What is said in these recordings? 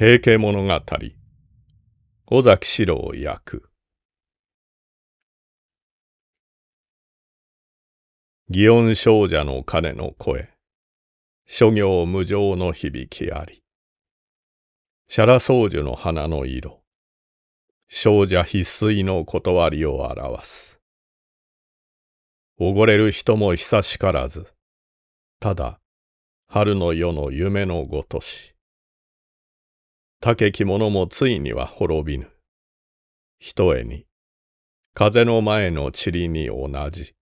平家物語尾崎四郎役祇園少女の鐘の声諸行無常の響きありシャラ僧侶の花の色少女必須の断りを表すおごれる人も久しからずただ春の夜の夢のごとし竹き者もついには滅びぬ。ひとえに、風の前の塵に同じ。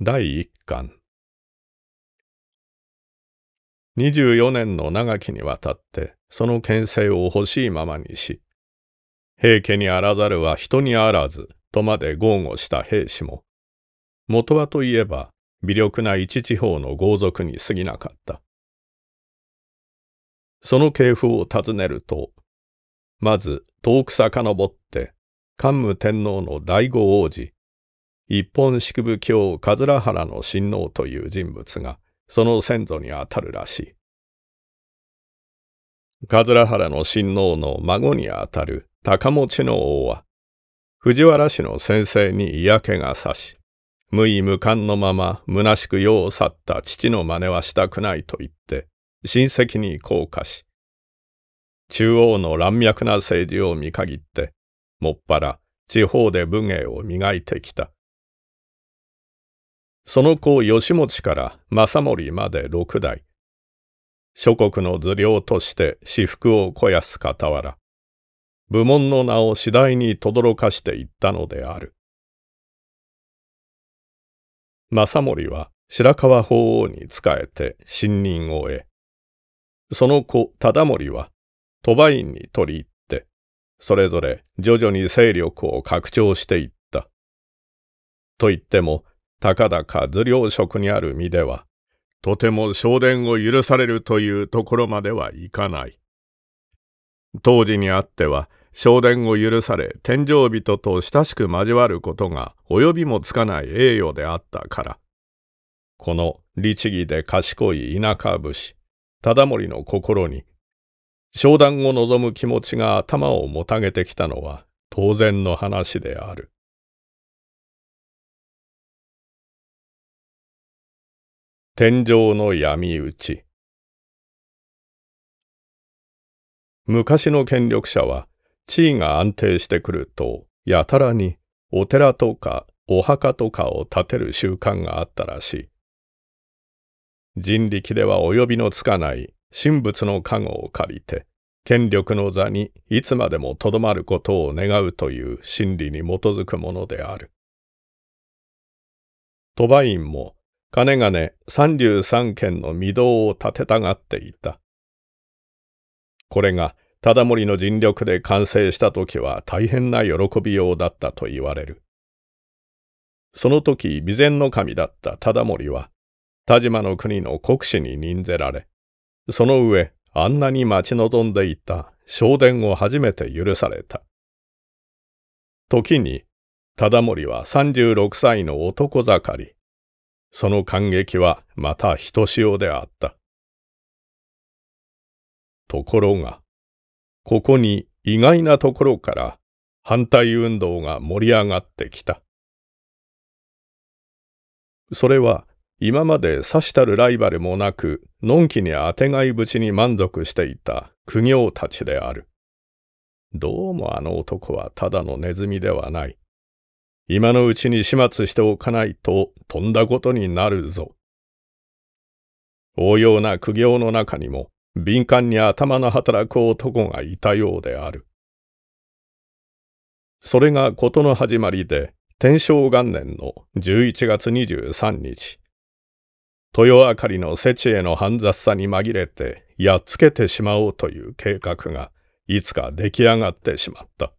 第一巻24年の長きにわたってその牽制を欲しいままにし平家にあらざるは人にあらずとまで豪語した兵士も元はといえば微力な一地方の豪族に過ぎなかったその系譜を尋ねると、まず遠く遡って、桓武天皇の醍醐王子、一本宿部教桂原の親王という人物が、その先祖にあたるらしい。桂原の親王の孫にあたる高持の王は、藤原氏の先生に嫌気がさし、無意無感のまま虚しく世を去った父の真似はしたくないと言って、親戚に降下し、中央の乱脈な政治を見限って、もっぱら地方で武芸を磨いてきた。その子義持から政盛まで六代。諸国の図領として私服を肥やす傍ら、部門の名を次第に轟かしていったのである。政盛は白河法皇に仕えて信任を得、その子、忠盛は、鳥羽院に取り入って、それぞれ徐々に勢力を拡張していった。と言っても、高々頭領職にある身では、とても昇殿を許されるというところまではいかない。当時にあっては、昇殿を許され天井人と親しく交わることが及びもつかない栄誉であったから。この律儀で賢い田舎武士、忠盛の心に、商談を望む気持ちが頭をもたげてきたのは当然の話である。天井の闇討ち昔の権力者は地位が安定してくるとやたらにお寺とかお墓とかを建てる習慣があったらしい。人力では及びのつかない神仏の加護を借りて、権力の座にいつまでもとどまることを願うという真理に基づくものである。鳥羽院も、かねがね三十三軒の御堂を建てたがっていた。これが、忠盛の尽力で完成した時は大変な喜びようだったと言われる。その時、備前の神だった忠盛は、田島の国の国士に任ぜられ、その上、あんなに待ち望んでいた昇殿を初めて許された。時に、忠盛は36歳の男盛り。その感激はまたひとしおであった。ところが、ここに意外なところから反対運動が盛り上がってきた。それは今までさしたるライバルもなく、のんきにあてがいぶちに満足していた苦行たちである。どうもあの男はただのネズミではない。今のうちに始末しておかないと、とんだことになるぞ。応用な苦行の中にも、敏感に頭の働く男がいたようである。それが事の始まりで、天正元年の11月23日、豊明かりの世知への煩雑さに紛れて、やっつけてしまおうという計画が、いつか出来上がってしまった。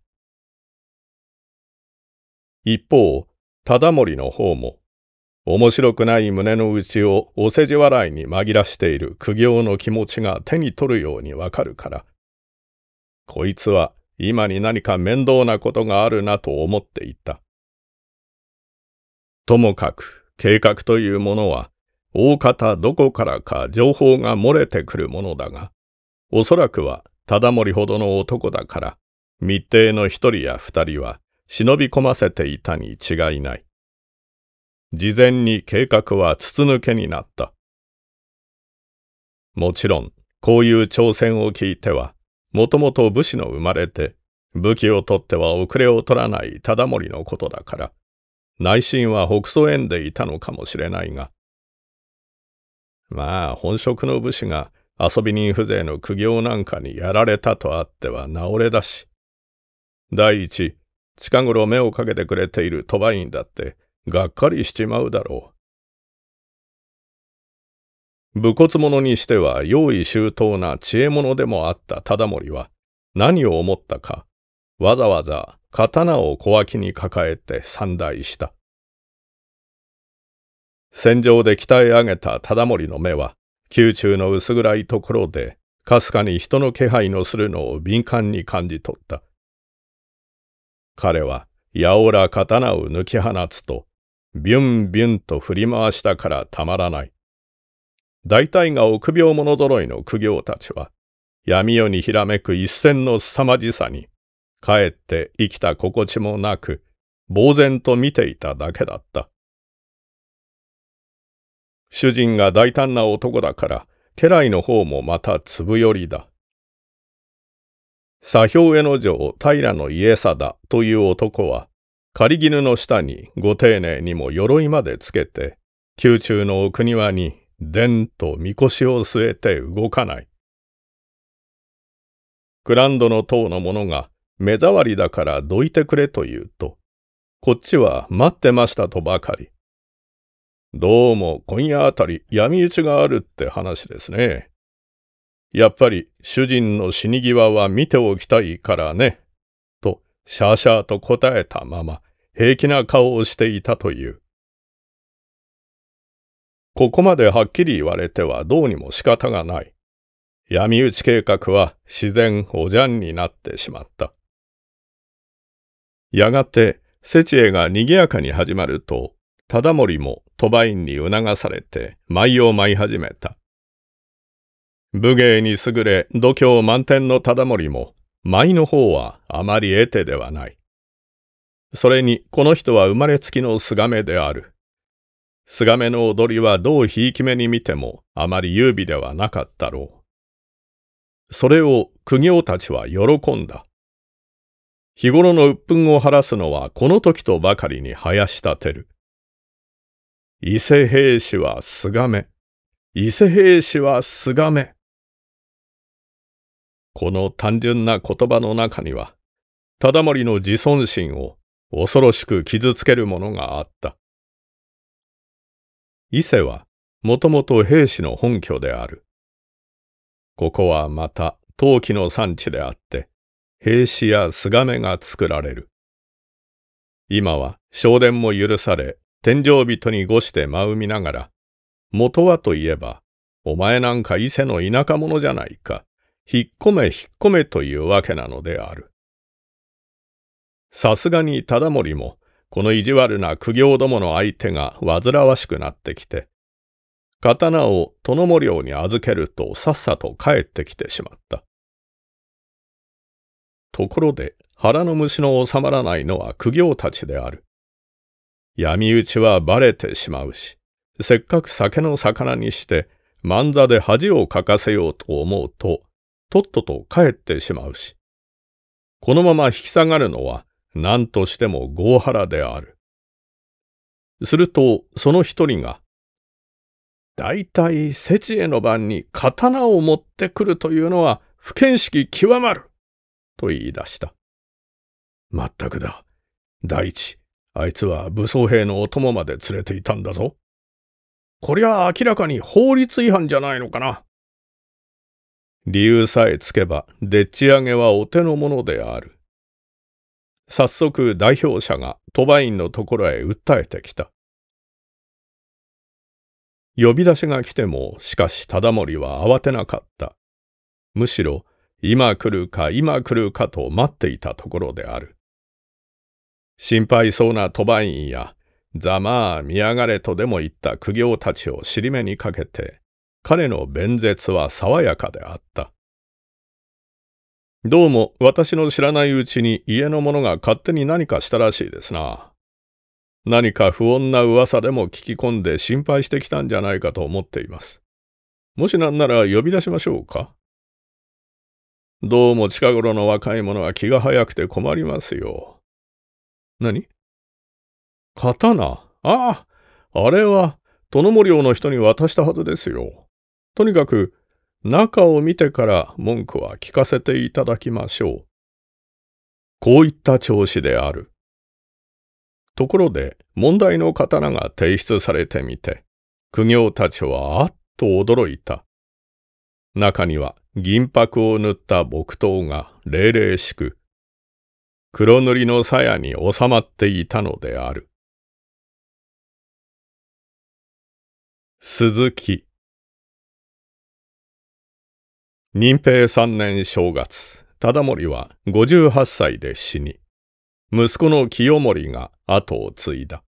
一方、忠盛の方も、面白くない胸の内をお世辞笑いに紛らしている苦行の気持ちが手に取るようにわかるから、こいつは今に何か面倒なことがあるなと思っていた。ともかく計画というものは大方どこからか情報が漏れてくるものだが、おそらくは忠盛ほどの男だから、密偵の一人や二人は忍び込ませていたに違いない。事前に計画は筒抜けになった。もちろん、こういう挑戦を聞いては、もともと武士の生まれて、武器を取っては遅れを取らない忠盛のことだから、内心は北総園でいたのかもしれないが、まあ、本職の武士が遊び人風情の苦行なんかにやられたとあっては治れだし。第一、近頃目をかけてくれている鳥羽院だって、がっかりしちまうだろう。武骨者にしては用意周到な知恵者でもあった忠盛は、何を思ったか、わざわざ刀を小脇に抱えて散大した。戦場で鍛え上げた忠盛の目は、宮中の薄暗いところで、かすかに人の気配のするのを敏感に感じ取った。彼は、やおら刀を抜き放つと、ビュンビュンと振り回したからたまらない。大体が臆病者揃いの苦行たちは、闇夜にひらめく一線の凄まじさに、かえって生きた心地もなく、呆然と見ていただけだった。主人が大胆な男だから、家来の方もまた粒よりだ。左兵衛の城平の家貞という男は、仮絹の下にご丁寧にも鎧までつけて、宮中の奥庭に、でんとみこしを据えて動かない。グランドの塔の者が、目障りだからどいてくれと言うと、こっちは待ってましたとばかり、どうも今夜あたり闇市があるって話ですね。やっぱり主人の死に際は見ておきたいからね。と、シャーシャーと答えたまま、平気な顔をしていたという。ここまではっきり言われてはどうにも仕方がない。闇討ち計画は自然おじゃんになってしまった。やがて、セチエが賑やかに始まると、忠盛もバインに促されて舞を舞い始めた。武芸に優れ度胸満点の忠盛も舞の方はあまり得手ではない。それにこの人は生まれつきの菅目である。菅目の踊りはどうひいき目に見てもあまり優美ではなかったろう。それを苦行たちは喜んだ。日頃の鬱憤を晴らすのはこの時とばかりに生やし立てる。伊勢兵士はすがめ。伊勢兵士はすがめ。この単純な言葉の中には、忠盛の自尊心を恐ろしく傷つけるものがあった。伊勢はもともと兵士の本拠である。ここはまた陶器の産地であって、兵士やすがめが作られる。今は昇殿も許され天井人にごして真うみながら、元はといえば、お前なんか伊勢の田舎者じゃないか、引っ込め引っ込めというわけなのである。さすがに忠盛も、この意地悪な苦行どもの相手が煩わしくなってきて、刀を殿盛領に預けるとさっさと帰ってきてしまった。ところで、腹の虫の収まらないのは苦行たちである。闇討ちはバレてしまうし、せっかく酒の魚にして、漫座で恥をかかせようと思うと、とっとと帰ってしまうし、このまま引き下がるのは何としても合腹である。すると、その一人が、大体、世知への晩に刀を持ってくるというのは不見識極まると言い出した。まったくだ。大地、あいつは武装兵のお供まで連れていたんだぞ。こりゃ明らかに法律違反じゃないのかな。理由さえつけば、でっち上げはお手の物である。早速代表者が鳥羽院のところへ訴えてきた。呼び出しが来ても、しかし忠盛は慌てなかった。むしろ、今来るか今来るかと待っていたところである。心配そうな鳥羽院や、ざまあ見やがれとでも言った苦行たちを尻目にかけて、彼の弁舌は爽やかであった。どうも私の知らないうちに家の者が勝手に何かしたらしいですな。何か不穏な噂でも聞き込んで心配してきたんじゃないかと思っています。もしなんなら呼び出しましょうか。どうも近頃の若い者は気が早くて困りますよ。何刀ああ、あれは、殿森王の人に渡したはずですよ。とにかく、中を見てから文句は聞かせていただきましょう。こういった調子である。ところで、問題の刀が提出されてみて、苦行たちはあっと驚いた。中には銀箔を塗った木刀が霊々しく、黒塗りの鞘に収まっていたのである。鈴木任平三年正月、忠盛は58歳で死に、息子の清盛が後を継いだ。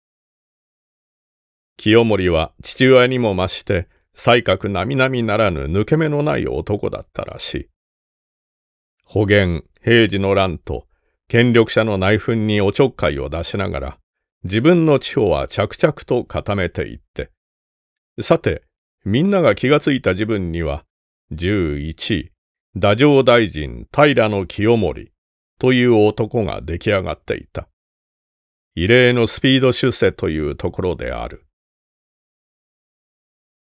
清盛は父親にも増して、才覚並々ならぬ抜け目のない男だったらしい。保元、平治の乱と権力者の内紛におちょっかいを出しながら、自分の地方は着々と固めていって。さて、みんなが気がついた自分には、11位、太政大臣平清盛という男が出来上がっていた。異例のスピード出世というところである。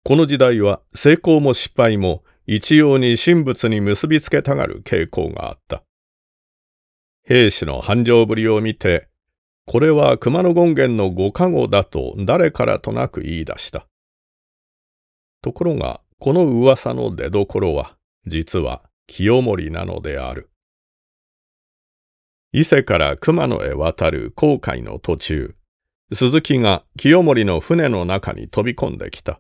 この時代は成功も失敗も一様に神仏に結びつけたがる傾向があった。兵士の繁盛ぶりを見て、これは熊野権現のご加護だと誰からとなく言い出した。ところが、この噂の出どころは、実は清盛なのである。伊勢から熊野へ渡る航海の途中、鈴木が清盛の船の中に飛び込んできた。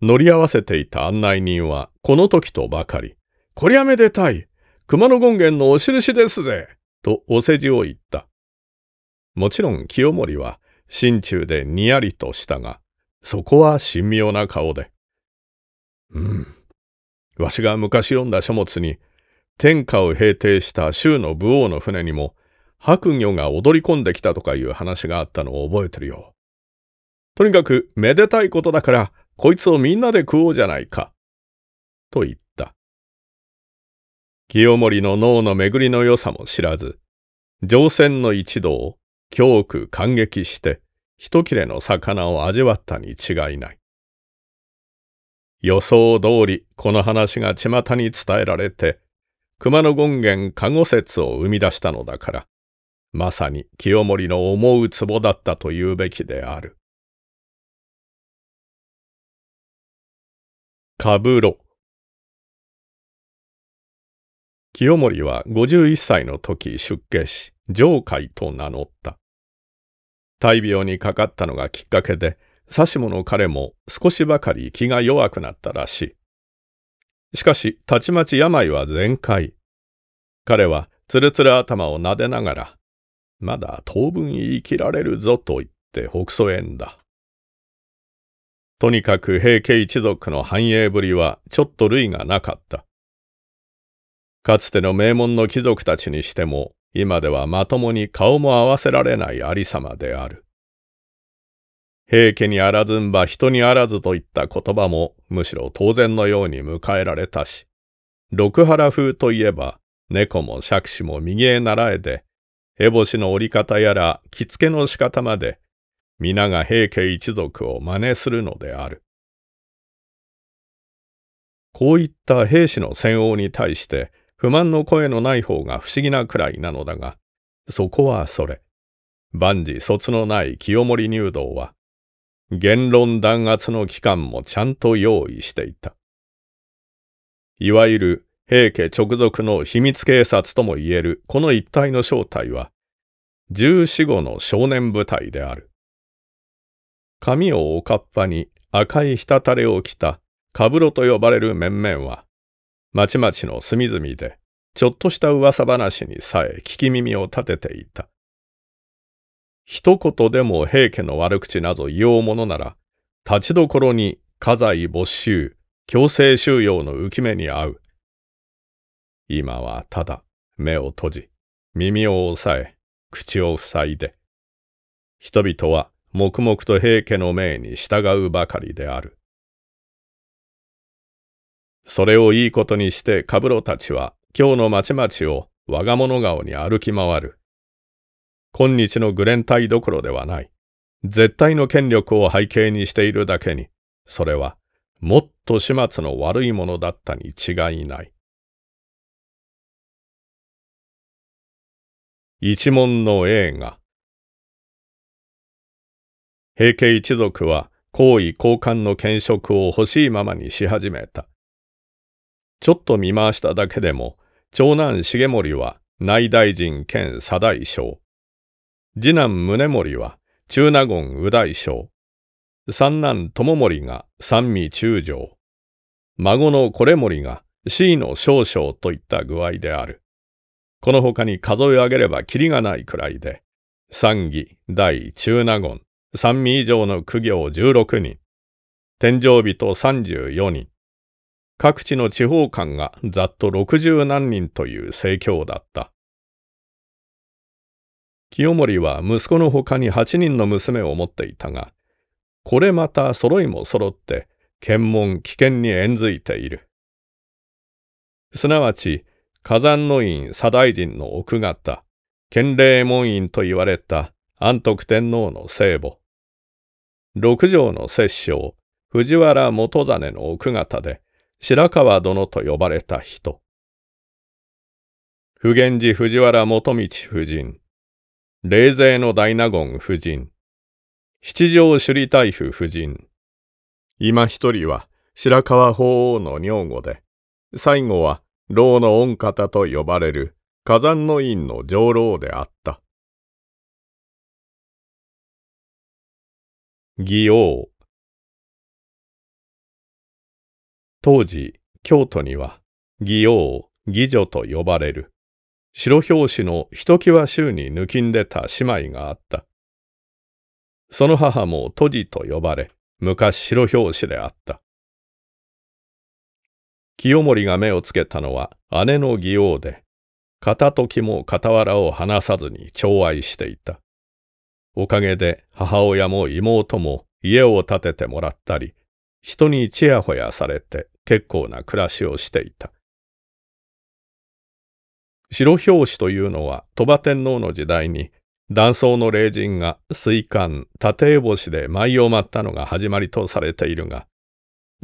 乗り合わせていた案内人はこの時とばかり、こりゃめでたい熊野権現のお印ですぜとお世辞を言った。もちろん清盛は心中でにやりとしたが、そこは神妙な顔で。うん。わしが昔読んだ書物に、天下を平定した州の武王の船にも、白魚が踊り込んできたとかいう話があったのを覚えてるよ。とにかくめでたいことだから、こいつをみんなで食おうじゃないか。と言った。清盛の脳の巡りの良さも知らず、乗船の一度を強く感激して、一切れの魚を味わったに違いない。予想通りこの話が巷に伝えられて、熊野権現加護説を生み出したのだから、まさに清盛の思うツボだったと言うべきである。かぶろ清盛は51歳の時出家し、上海と名乗った。大病にかかったのがきっかけで、指しの彼も少しばかり気が弱くなったらしい。しかし、たちまち病は全開。彼は、つるつる頭を撫でながら、まだ当分生きられるぞと言って北曽縁だ。とにかく平家一族の繁栄ぶりはちょっと類がなかった。かつての名門の貴族たちにしても、今ではまともに顔も合わせられないありさまである。平家にあらずんば人にあらずといった言葉もむしろ当然のように迎えられたし、六原風といえば猫も釈子も右へ習えで、烏帽子の折り方やら着付けの仕方まで、皆が平家一族を真似するのである。こういった兵士の戦王に対して、不満の声のない方が不思議なくらいなのだが、そこはそれ。万事卒のない清盛入道は、言論弾圧の期間もちゃんと用意していた。いわゆる平家直属の秘密警察ともいえるこの一帯の正体は、十四五の少年部隊である。髪をおかっぱに赤い滴れを着た、かぶろと呼ばれる面々は、まちまちの隅々で、ちょっとした噂話にさえ聞き耳を立てていた。一言でも平家の悪口など言おうものなら、立ちどころに家財没収、強制収容の浮き目に遭う。今はただ目を閉じ、耳を押さえ、口を塞いで、人々は黙々と平家の命に従うばかりである。それをいいことにしてカブロたちは今日の町々を我が物顔に歩き回る。今日のグレン隊どころではない。絶対の権力を背景にしているだけに、それはもっと始末の悪いものだったに違いない。一門の映画平家一族は皇位交換の兼職を欲しいままにし始めた。ちょっと見回しただけでも、長男重盛は内大臣兼左大将。次男宗盛は中納言右大将。三男智盛が三味中将。孫のこれ盛が C の少将といった具合である。この他に数え上げればきりがないくらいで、三義、大、中納言、三味以上の苦行16人、天井人34人、各地の地方官がざっと六十何人という盛況だった。清盛は息子の他に八人の娘を持っていたが、これまた揃いも揃って、検問危険に縁づいている。すなわち、火山の院左大臣の奥方、県令門院と言われた安徳天皇の聖母、六条の摂政、藤原元実の奥方で、白川殿と呼ばれた人。普賢寺藤原元道夫人、冷勢の大納言夫人、七条首里大夫夫人。今一人は白川法皇の女房で、最後は老の御方と呼ばれる火山の院の上老であった。義王当時、京都には、義王、義女と呼ばれる、白表紙のひときわ衆に抜きんでた姉妹があった。その母も都じと呼ばれ、昔白表紙であった。清盛が目をつけたのは姉の義王で、片時も傍らを離さずに寵愛していた。おかげで母親も妹も家を建ててもらったり、人にちやほやされて結構な暮らしをしていた。白拍子というのは鳥羽天皇の時代に断層の霊人が水管、縦星で舞を舞ったのが始まりとされているが、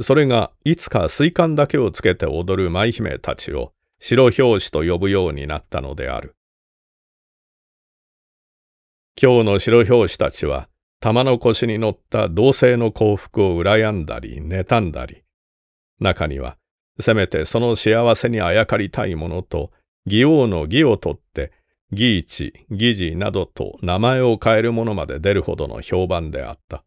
それがいつか水管だけをつけて踊る舞姫たちを白拍子と呼ぶようになったのである。今日の白拍子たちは玉の腰に乗った同性の幸福を羨んだり妬んだり、中には、せめてその幸せにあやかりたいものと、義王の義を取って、義一、義児などと名前を変えるものまで出るほどの評判であった。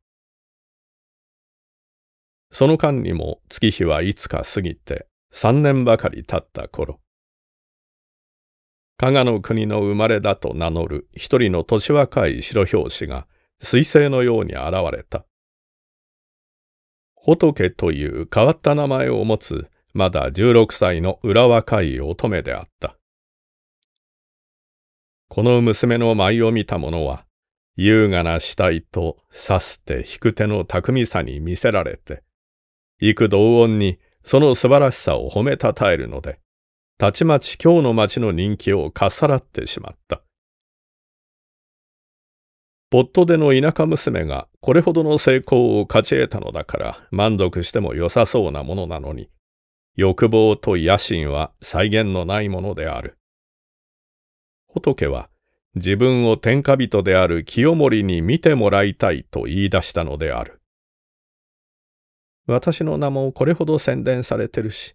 その間にも月日はいつか過ぎて三年ばかり経った頃、加賀の国の生まれだと名乗る一人の年若い白表紙が彗星のように現れた。仏という変わった名前を持つまだ16歳の裏若い乙女であった。この娘の舞を見た者は、優雅な死体と刺す手引く手の巧みさに見せられて、幾同音にその素晴らしさを褒めたたえるので、たちまち今日の町の人気をかっさらってしまった。ポットでの田舎娘がこれほどの成功を勝ち得たのだから満足しても良さそうなものなのに、欲望と野心は再現のないものである。仏は自分を天下人である清盛に見てもらいたいと言い出したのである。私の名もこれほど宣伝されてるし、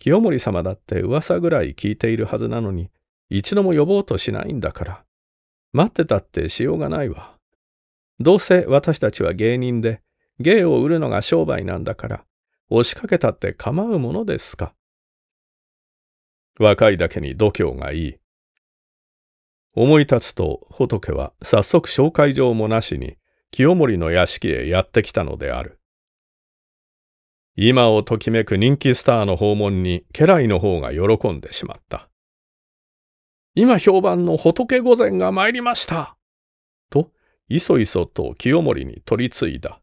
清盛様だって噂ぐらい聞いているはずなのに、一度も呼ぼうとしないんだから、待ってたってしようがないわ。どうせ私たちは芸人で、芸を売るのが商売なんだから、押しかけたって構うものですか。若いだけに度胸がいい。思い立つと仏は早速紹介状もなしに清盛の屋敷へやってきたのである。今をときめく人気スターの訪問に家来の方が喜んでしまった。今評判の仏御前が参りました。いそいそと清盛に取り継いだ。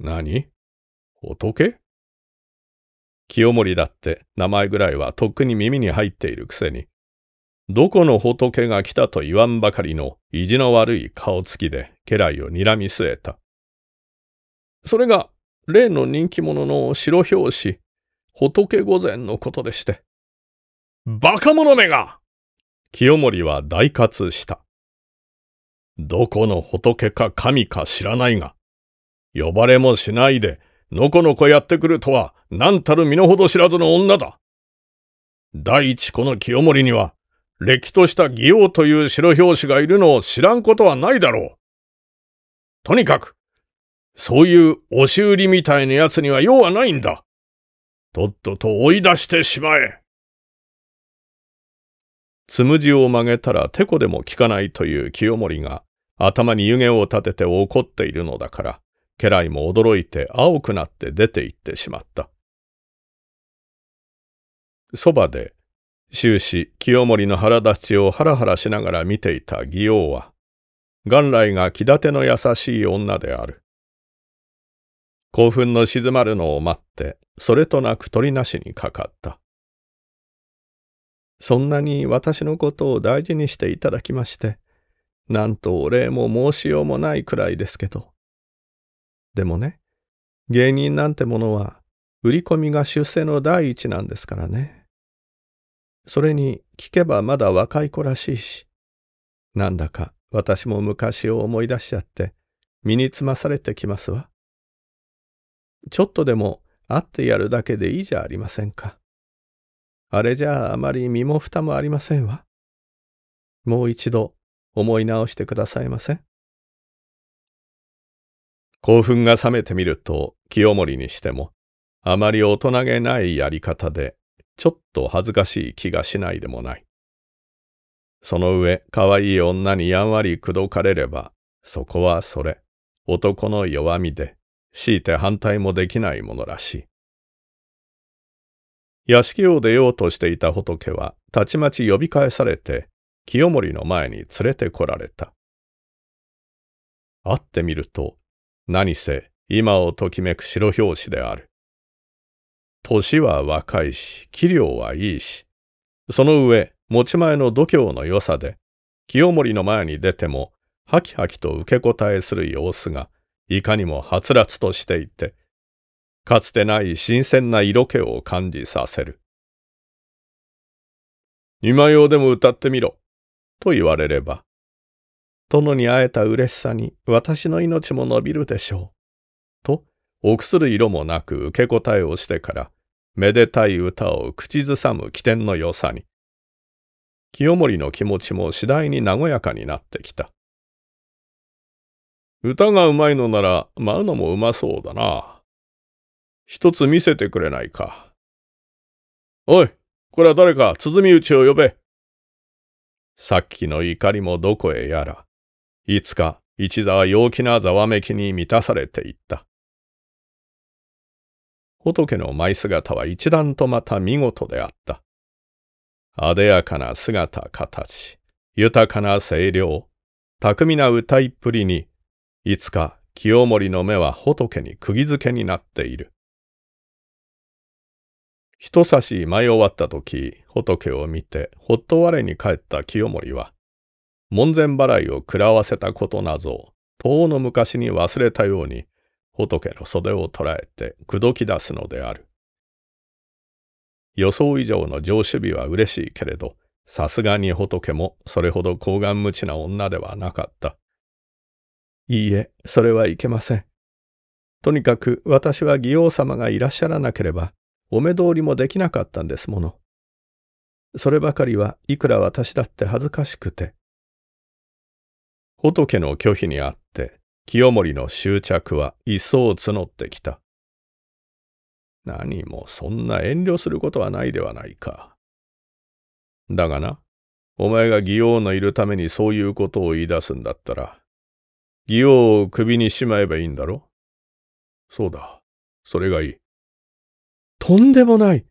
何仏清盛だって名前ぐらいはとっくに耳に入っているくせに、どこの仏が来たと言わんばかりの意地の悪い顔つきで家来を睨み据えた。それが例の人気者の白表紙、仏御前のことでして。バカ者めが清盛は大喝した。どこの仏か神か知らないが、呼ばれもしないで、のこのこやってくるとは、何たる身の程知らずの女だ。第一この清盛には、れっきとした義王という白表紙がいるのを知らんことはないだろう。とにかく、そういう押し売りみたいな奴には用はないんだ。とっとと追い出してしまえ。つむじを曲げたらてこでも効かないという清盛が、頭に湯気を立てて怒っているのだから、家来も驚いて青くなって出て行ってしまった。そばで、終始清盛の腹立ちをハラハラしながら見ていた義王は、元来が気立ての優しい女である。興奮の静まるのを待って、それとなく取りなしにかかった。そんなに私のことを大事にしていただきまして、なんとお礼も申しようもないくらいですけど。でもね、芸人なんてものは、売り込みが出世の第一なんですからね。それに、聞けばまだ若い子らしいし、なんだか私も昔を思い出しちゃって、身につまされてきますわ。ちょっとでも会ってやるだけでいいじゃありませんか。あれじゃああまり身も蓋もありませんわ。もう一度思い直してくださいませ。興奮が冷めてみると清盛にしてもあまり大人げないやり方でちょっと恥ずかしい気がしないでもない。その上わいい女にやんわり口説かれればそこはそれ男の弱みで強いて反対もできないものらしい。屋敷を出ようとしていた仏は、たちまち呼び返されて、清盛の前に連れてこられた。会ってみると、何せ今をときめく白表紙である。年は若いし、器量はいいし、その上、持ち前の度胸の良さで、清盛の前に出ても、ハキハキと受け答えする様子が、いかにもはつらつとしていて、かつてない新鮮な色気を感じさせる。今用でも歌ってみろ、と言われれば、殿に会えた嬉しさに私の命も伸びるでしょう、と、臆する色もなく受け答えをしてから、めでたい歌を口ずさむ起点の良さに、清盛の気持ちも次第に和やかになってきた。歌がうまいのなら舞うのもうまそうだな。一つ見せてくれないか。おい、これは誰か鼓打ちを呼べ。さっきの怒りもどこへやら、いつか一座は陽気なざわめきに満たされていった。仏の舞姿は一段とまた見事であった。あでやかな姿形、豊かな声量、巧みな歌いっぷりに、いつか清盛の目は仏に釘付けになっている。人差し舞い終わった時、仏を見て、ほっと我に帰った清盛は、門前払いを食らわせたことなぞ、遠の昔に忘れたように、仏の袖を捉えて口説き出すのである。予想以上の上手備は嬉しいけれど、さすがに仏もそれほど高顔無知な女ではなかった。いいえ、それはいけません。とにかく私は義王様がいらっしゃらなければ、お目通りもできなかったんですもの。そればかりはいくら私だって恥ずかしくて。仏の拒否にあって、清盛の執着は一層募ってきた。何もそんな遠慮することはないではないか。だがな、お前が義王のいるためにそういうことを言い出すんだったら、義王を首にしまえばいいんだろそうだ、それがいい。とんでもない。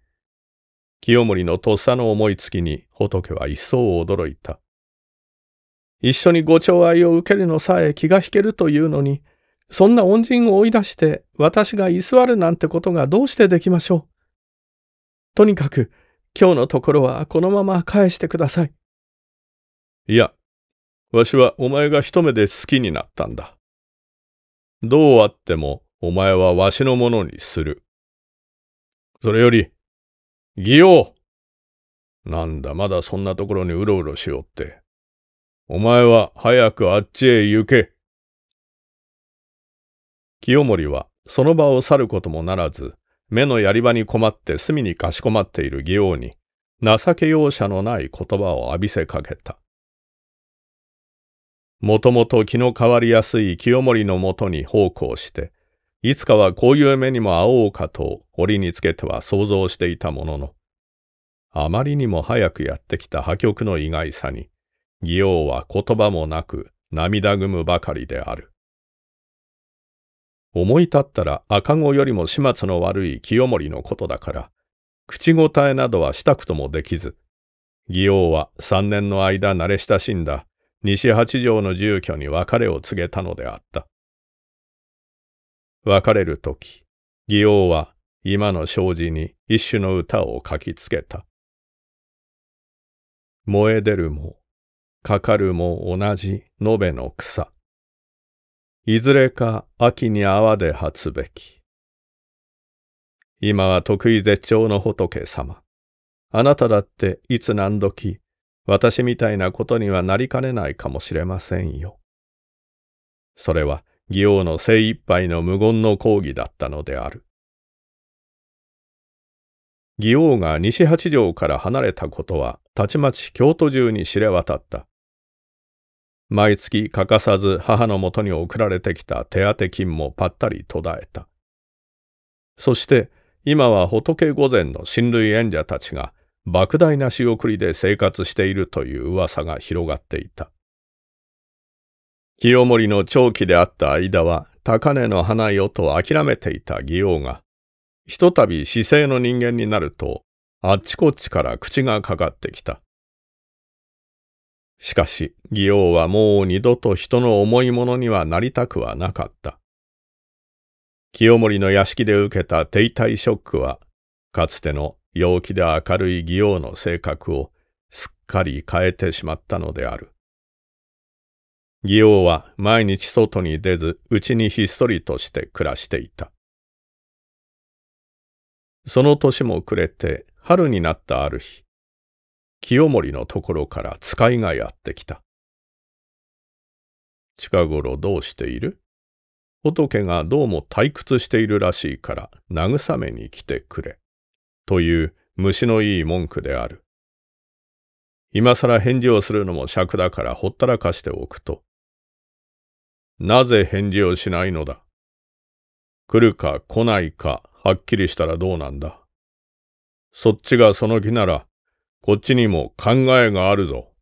清盛のとっさの思いつきに仏は一層驚いた。一緒にご寵愛を受けるのさえ気が引けるというのに、そんな恩人を追い出して私が居座るなんてことがどうしてできましょう。とにかく、今日のところはこのまま返してください。いや、わしはお前が一目で好きになったんだ。どうあってもお前はわしのものにする。それより、義王なんだ、まだそんなところにうろうろしおって。お前は早くあっちへ行け。清盛はその場を去ることもならず、目のやり場に困って隅にかしこまっている義王に、情け容赦のない言葉を浴びせかけた。もともと気の変わりやすい清盛のもとに奉公して、いつかはこういう目にも会おうかと折につけては想像していたものの、あまりにも早くやってきた破局の意外さに、義王は言葉もなく涙ぐむばかりである。思い立ったら赤子よりも始末の悪い清盛のことだから、口答えなどはしたくともできず、義王は三年の間慣れ親しんだ西八条の住居に別れを告げたのであった。別れるとき、義王は今の障子に一種の歌を書きつけた。燃え出るも、かかるも同じ延べの草。いずれか秋に泡で発つべき。今は得意絶頂の仏様。あなただっていつ何時、私みたいなことにはなりかねないかもしれませんよ。それは義王の精一杯の無言の講義だったのである。義王が西八条から離れたことは、たちまち京都中に知れ渡った。毎月欠かさず母のもとに送られてきた手当金もぱったり途絶えた。そして、今は仏御前の親類縁者たちが、莫大な仕送りで生活しているという噂が広がっていた。清盛の長期であった間は、高根の花よと諦めていた義王が、ひとたび姿勢の人間になると、あっちこっちから口がかかってきた。しかし、義王はもう二度と人の重いものにはなりたくはなかった。清盛の屋敷で受けた停滞ショックは、かつての陽気で明るい義王の性格をすっかり変えてしまったのである。義王は毎日外に出ず、家にひっそりとして暮らしていた。その年も暮れて、春になったある日、清盛のところから使いがやってきた。近頃どうしている仏がどうも退屈しているらしいから慰めに来てくれ。という虫のいい文句である。今更返事をするのも尺だからほったらかしておくと、なぜ返事をしないのだ来るか来ないかはっきりしたらどうなんだそっちがその気なら、こっちにも考えがあるぞ。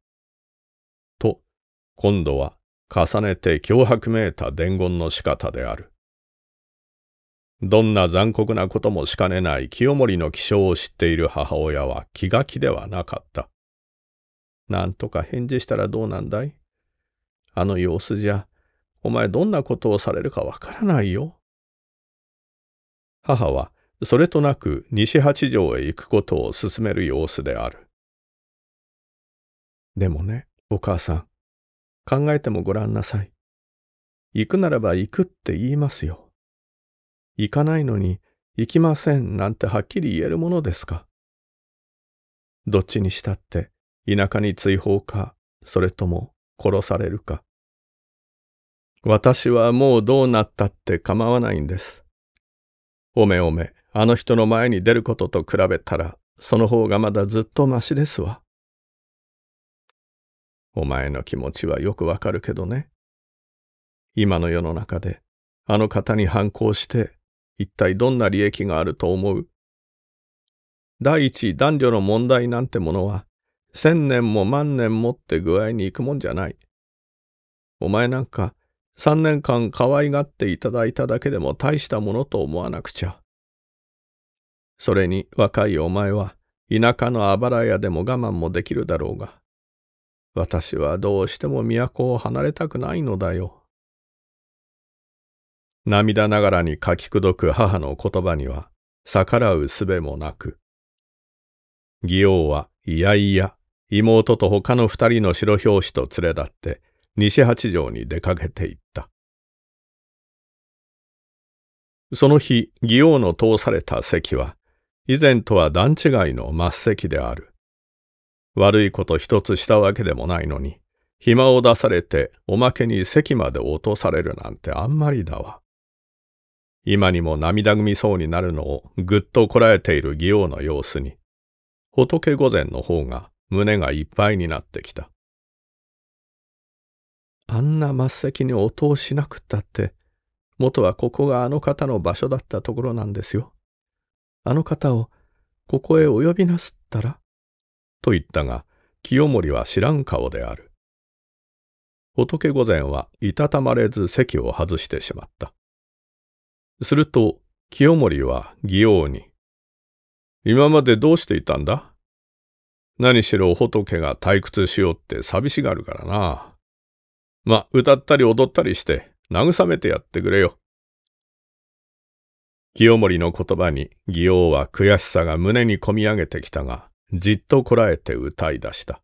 と、今度は重ねて脅迫めいた伝言の仕方である。どんな残酷なこともしかねない清盛の気象を知っている母親は気が気ではなかった。なんとか返事したらどうなんだいあの様子じゃ、お前どんなことをされるかわからないよ。母は、それとなく西八条へ行くことを勧める様子である。でもね、お母さん、考えてもごらんなさい。行くならば行くって言いますよ。行かないのに行きませんなんてはっきり言えるものですか。どっちにしたって田舎に追放か、それとも殺されるか。私はもうどうなったって構わないんです。おめおめ、あの人の前に出ることと比べたら、その方がまだずっとましですわ。お前の気持ちはよくわかるけどね。今の世の中で、あの方に反抗して、一体どんな利益があると思う第一、男女の問題なんてものは、千年も万年もって具合に行くもんじゃない。お前なんか、3年間可愛がっていただいただけでも大したものと思わなくちゃ。それに若いお前は田舎のあばら屋でも我慢もできるだろうが、私はどうしても都を離れたくないのだよ。涙ながらに書きくどく母の言葉には逆らうすべもなく。義王はいやいや妹と他の二人の白拍子と連れ立って西八条に出かけていった。その日、義王の通された席は、以前とは段違いの末席である。悪いこと一つしたわけでもないのに、暇を出されておまけに席まで落とされるなんてあんまりだわ。今にも涙ぐみそうになるのをぐっとこらえている義王の様子に、仏御前の方が胸がいっぱいになってきた。あんな末席に音をしなくったって、元はここがあの方の場所だったところなんですよ。あの方を、ここへお呼びなすったらと言ったが、清盛は知らん顔である。仏御前はいたたまれず席を外してしまった。すると、清盛は義王に、今までどうしていたんだ何しろ仏が退屈しようって寂しがるからな。まあ、歌ったり踊ったりして、慰めてやってくれよ。清盛の言葉に、義王は悔しさが胸にこみ上げてきたが、じっとこらえて歌い出した。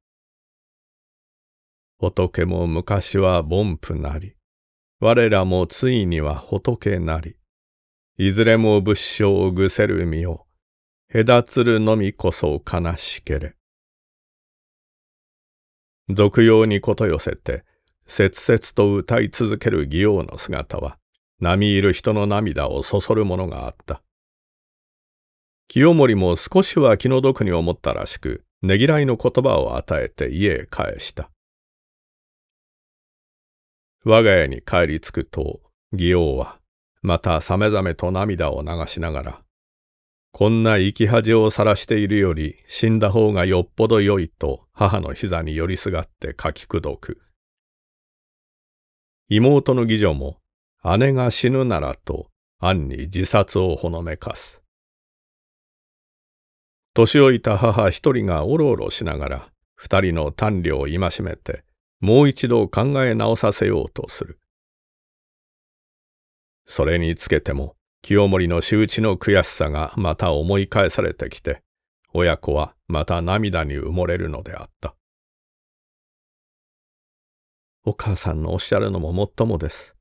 仏も昔は凡夫なり、我らもついには仏なり、いずれも仏性をぐせる身を、隔つるのみこそ悲しけれ。俗用にこと寄せて、切々と歌い続ける義王の姿は、波いる人の涙をそそるものがあった。清盛も少しは気の毒に思ったらしく、ねぎらいの言葉を与えて家へ返した。我が家に帰り着くと、義王は、またさめざめと涙を流しながら、こんな生き恥をさらしているより死んだ方がよっぽど良いと母の膝に寄りすがって書きくどく。妹の義女も姉が死ぬならと暗に自殺をほのめかす。年老いた母一人がおろおろしながら二人の短慮を戒めてもう一度考え直させようとする。それにつけても清盛の仕打ちの悔しさがまた思い返されてきて親子はまた涙に埋もれるのであった。お母さんのおっしゃるのももっともです。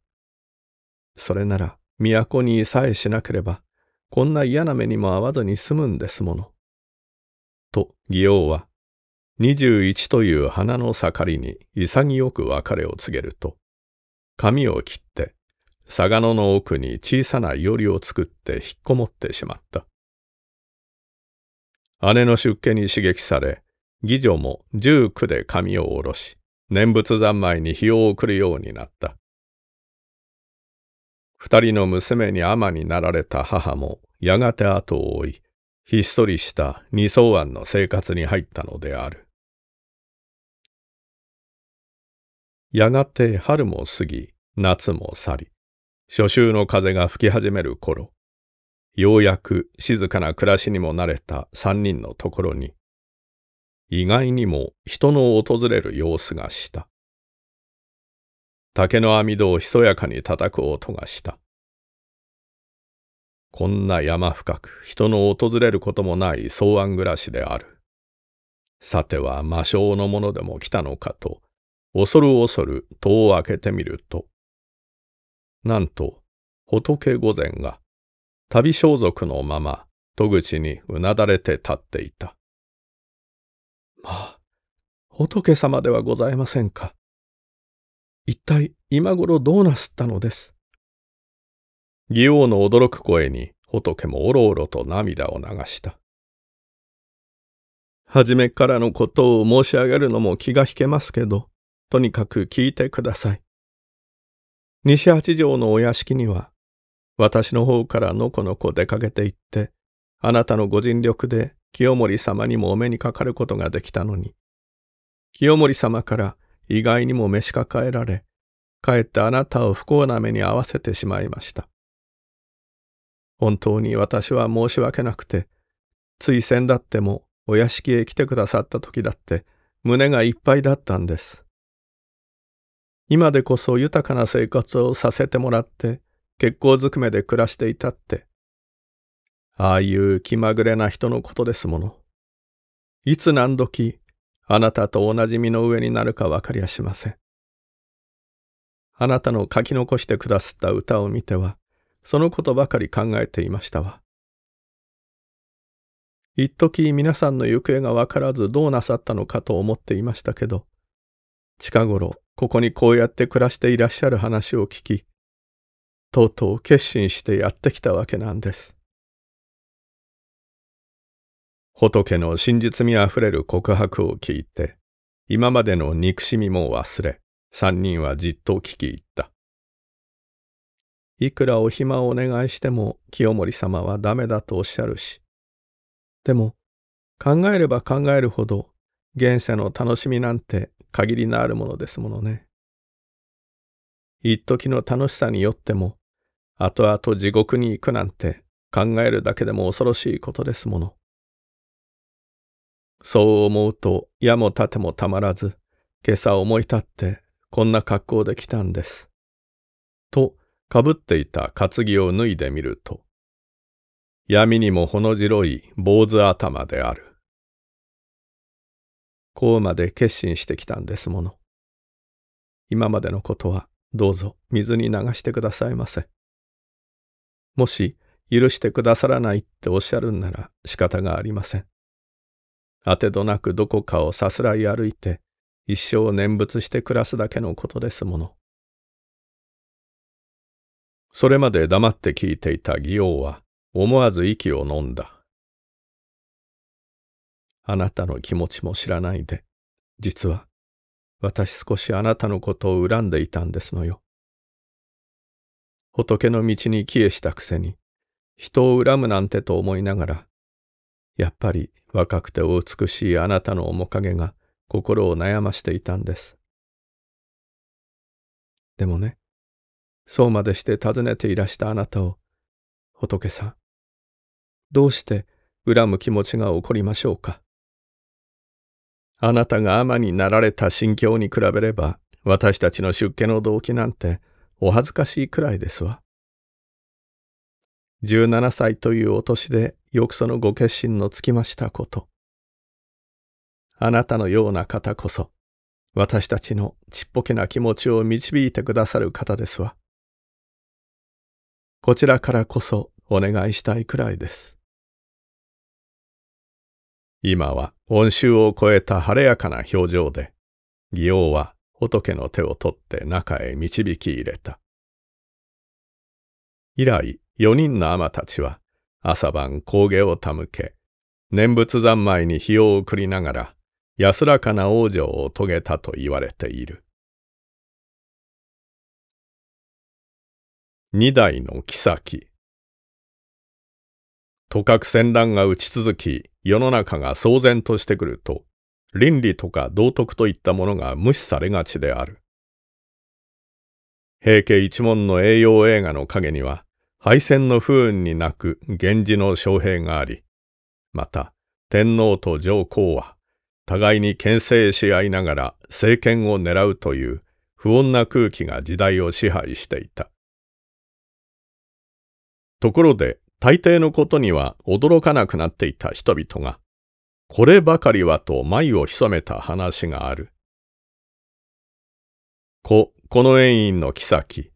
それなら、都にさえしなければ、こんな嫌な目にも遭わずに済むんですもの。と、義王は、二十一という花の盛りに潔く別れを告げると、髪を切って、嵯峨野の奥に小さないおりを作って引っこもってしまった。姉の出家に刺激され、義女も十九で髪を下ろし、念仏三昧に日を送るようになった。二人の娘に尼になられた母もやがて後を追い、ひっそりした二層庵の生活に入ったのである。やがて春も過ぎ、夏も去り、初秋の風が吹き始める頃、ようやく静かな暮らしにも慣れた三人のところに、意外にも人の訪れる様子がした。竹の網戸をひそやかに叩く音がした。こんな山深く人の訪れることもない草案暮らしである。さては魔性のものでも来たのかと、恐る恐る戸を開けてみると、なんと仏御前が旅装束のまま戸口にうなだれて立っていた。まあ、仏様ではございませんか。一体今頃どうなすったのです。義王の驚く声に仏もおろおろと涙を流した。初めからのことを申し上げるのも気が引けますけど、とにかく聞いてください。西八条のお屋敷には、私の方からのこのこ出かけて行って、あなたのご尽力で清盛様にもお目にかかることができたのに、清盛様から意外にも召し抱えられ、かえってあなたを不幸な目に遭わせてしまいました。本当に私は申し訳なくて、つい先だってもお屋敷へ来てくださった時だって胸がいっぱいだったんです。今でこそ豊かな生活をさせてもらって、結構ずくめで暮らしていたって、ああいう気まぐれな人のことですもの。いつ何時、あなたと同じ身の上になるかわかりやしません。あなたの書き残してくださった歌を見ては、そのことばかり考えていましたわ。一時皆さんの行方がわからずどうなさったのかと思っていましたけど、近頃ここにこうやって暮らしていらっしゃる話を聞き、とうとう決心してやってきたわけなんです。仏の真実味あふれる告白を聞いて、今までの憎しみも忘れ、三人はじっと聞き入った。いくらお暇をお願いしても清盛様はダメだとおっしゃるし。でも、考えれば考えるほど、現世の楽しみなんて限りのあるものですものね。一時の楽しさによっても、後々地獄に行くなんて考えるだけでも恐ろしいことですもの。そう思うと矢も盾もたまらず、今朝思い立ってこんな格好で来たんです。と、かぶっていた担ぎを脱いでみると、闇にもほの白い坊主頭である。こうまで決心してきたんですもの。今までのことはどうぞ水に流してくださいませ。もし許してくださらないっておっしゃるんなら仕方がありません。あてどなくどこかをさすらい歩いて、一生念仏して暮らすだけのことですもの。それまで黙って聞いていた義王は、思わず息を飲んだ。あなたの気持ちも知らないで、実は、私少しあなたのことを恨んでいたんですのよ。仏の道に帰依したくせに、人を恨むなんてと思いながら、やっぱり若くてお美しいあなたの面影が心を悩ましていたんです。でもね、そうまでして訪ねていらしたあなたを、仏さん、どうして恨む気持ちが起こりましょうか。あなたが天になられた心境に比べれば、私たちの出家の動機なんてお恥ずかしいくらいですわ。17歳というお年でよくそのご決心のつきましたこと。あなたのような方こそ、私たちのちっぽけな気持ちを導いてくださる方ですわ。こちらからこそお願いしたいくらいです。今は恩衆を超えた晴れやかな表情で、義王は仏の手を取って中へ導き入れた。以来、四人の尼たちは、朝晩工芸を手向け、念仏三昧に日を送りながら、安らかな往生を遂げたと言われている。二代の妃とかく戦乱が打ち続き、世の中が騒然としてくると、倫理とか道徳といったものが無視されがちである。平家一門の栄養映画の陰には、敗戦の不運に泣く源氏の将兵があり、また天皇と上皇は互いに牽制し合いながら政権を狙うという不穏な空気が時代を支配していた。ところで大抵のことには驚かなくなっていた人々が、こればかりはと眉を潜めた話がある。こ、この縁因の妃、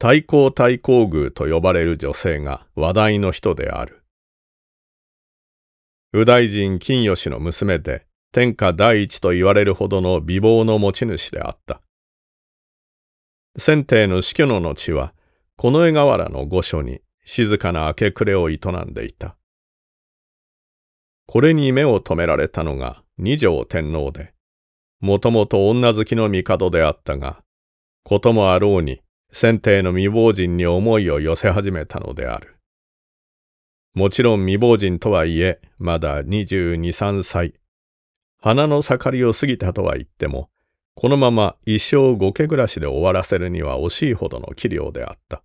大公大公宮と呼ばれる女性が話題の人である。右大臣金吉の娘で、天下第一と言われるほどの美貌の持ち主であった。先帝の死去の後は、この江河原の御所に静かな明け暮れを営んでいた。これに目を留められたのが二条天皇で、もともと女好きの帝であったが、こともあろうに先帝の未亡人に思いを寄せ始めたのである。もちろん未亡人とはいえ、まだ二十二三歳。花の盛りを過ぎたとは言っても、このまま一生五家暮らしで終わらせるには惜しいほどの器量であった。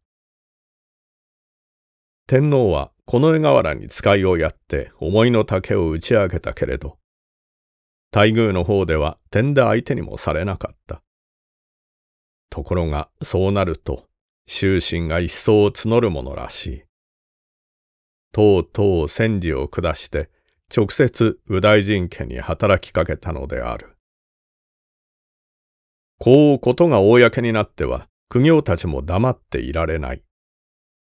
天皇はこの絵瓦に使いをやって思いの丈を打ち上げたけれど、大宮の方では天で相手にもされなかった。ところがそうなると終身が一層募るものらしい。とうとう戦時を下して直接右大臣家に働きかけたのである。こうことが公になっては苦行たちも黙っていられない。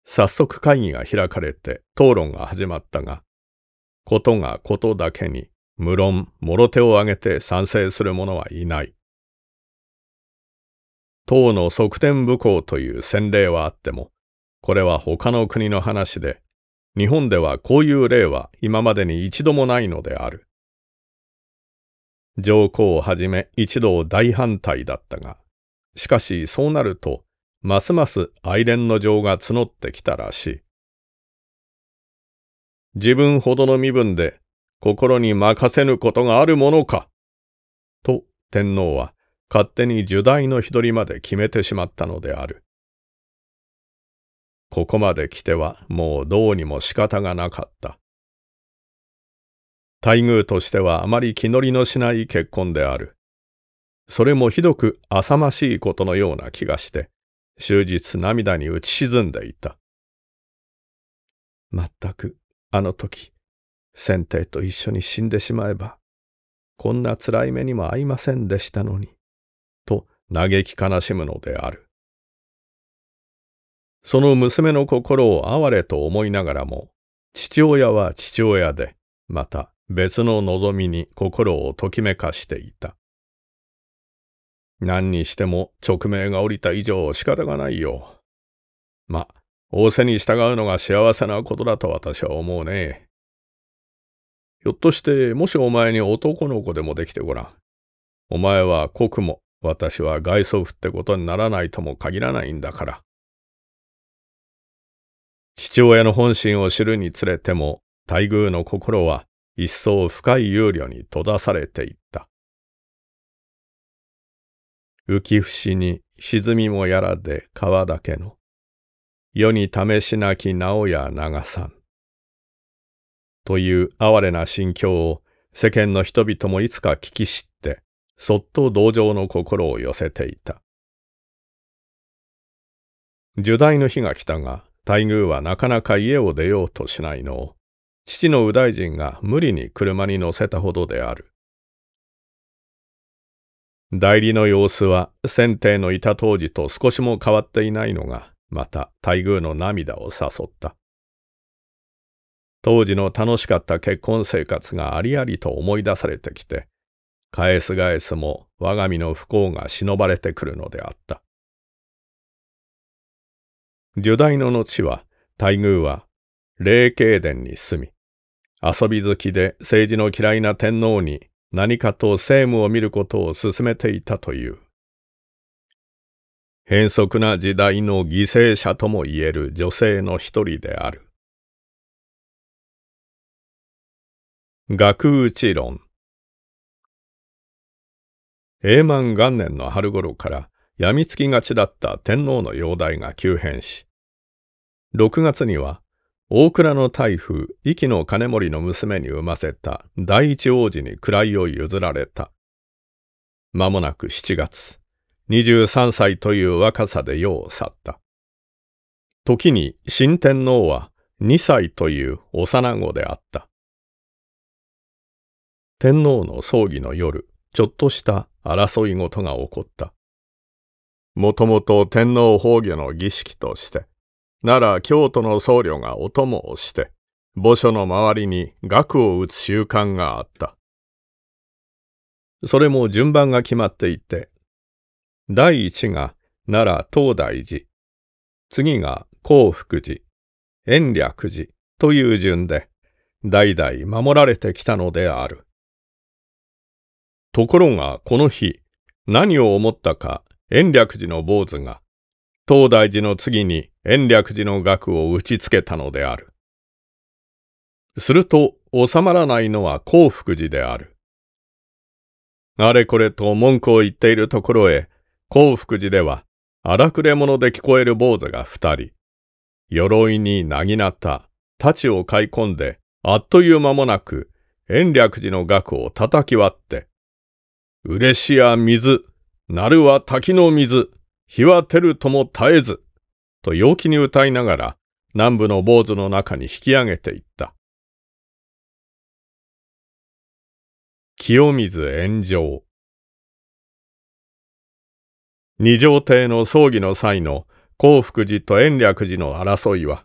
早速会議が開かれて討論が始まったが、ことがことだけに無論諸手を挙げて賛成する者はいない。唐の側天武功という洗礼はあっても、これは他の国の話で、日本ではこういう例は今までに一度もないのである。上皇をはじめ一同大反対だったが、しかしそうなると、ますます愛恋の情が募ってきたらしい。自分ほどの身分で心に任せぬことがあるものか、と天皇は勝手に受代の日取りまで決めてしまったのである。ここまで来てはもうどうにも仕方がなかった。待遇としてはあまり気乗りのしない結婚である。それもひどく浅ましいことのような気がして、終日涙に打ち沈んでいた。まったく、あの時、先帝と一緒に死んでしまえば、こんな辛い目にも合いませんでしたのに。嘆き悲しむのである。その娘の心を哀れと思いながらも、父親は父親で、また別の望みに心をときめかしていた。何にしても直命が降りた以上仕方がないよ。ま、仰せに従うのが幸せなことだと私は思うね。ひょっとして、もしお前に男の子でもできてごらん。お前は国も私は外祖父ってことにならないとも限らないんだから。父親の本心を知るにつれても、待遇の心は一層深い憂慮に閉ざされていった。浮伏に沈みもやらで川だけの、世に試しなき直や長さん。という哀れな心境を世間の人々もいつか聞き知っそっと同情の心を寄せていた。受大の日が来たが、大宮はなかなか家を出ようとしないのを、父の右大臣が無理に車に乗せたほどである。代理の様子は先帝のいた当時と少しも変わっていないのが、また大宮の涙を誘った。当時の楽しかった結婚生活がありありと思い出されてきて、返す返すも我が身の不幸が忍ばれてくるのであった。受代の後は、大宮は、霊慶殿に住み、遊び好きで政治の嫌いな天皇に何かと政務を見ることを勧めていたという。変則な時代の犠牲者ともいえる女性の一人である。学打ち論永満元年の春頃から病みつきがちだった天皇の容体が急変し、6月には大倉の大夫、息の金森の娘に産ませた第一王子に位を譲られた。間もなく7月、23歳という若さで世を去った。時に新天皇は2歳という幼子であった。天皇の葬儀の夜、ちょっとした争い事が起こった。もともと天皇崩御の儀式として、奈良京都の僧侶がお供をして、墓所の周りに額を打つ習慣があった。それも順番が決まっていて、第一が奈良東大寺、次が興福寺、延暦寺という順で、代々守られてきたのである。ところがこの日、何を思ったか延暦寺の坊主が、東大寺の次に延暦寺の額を打ちつけたのである。すると収まらないのは幸福寺である。あれこれと文句を言っているところへ、幸福寺では荒くれ者で聞こえる坊主が二人、鎧になぎなった、太刀を買い込んで、あっという間もなく、延暦寺の額を叩き割って、嬉しや水、なるは滝の水、日は照るとも絶えず、と陽気に歌いながら、南部の坊主の中に引き上げていった。清水炎上二条帝の葬儀の際の幸福寺と延暦寺の争いは、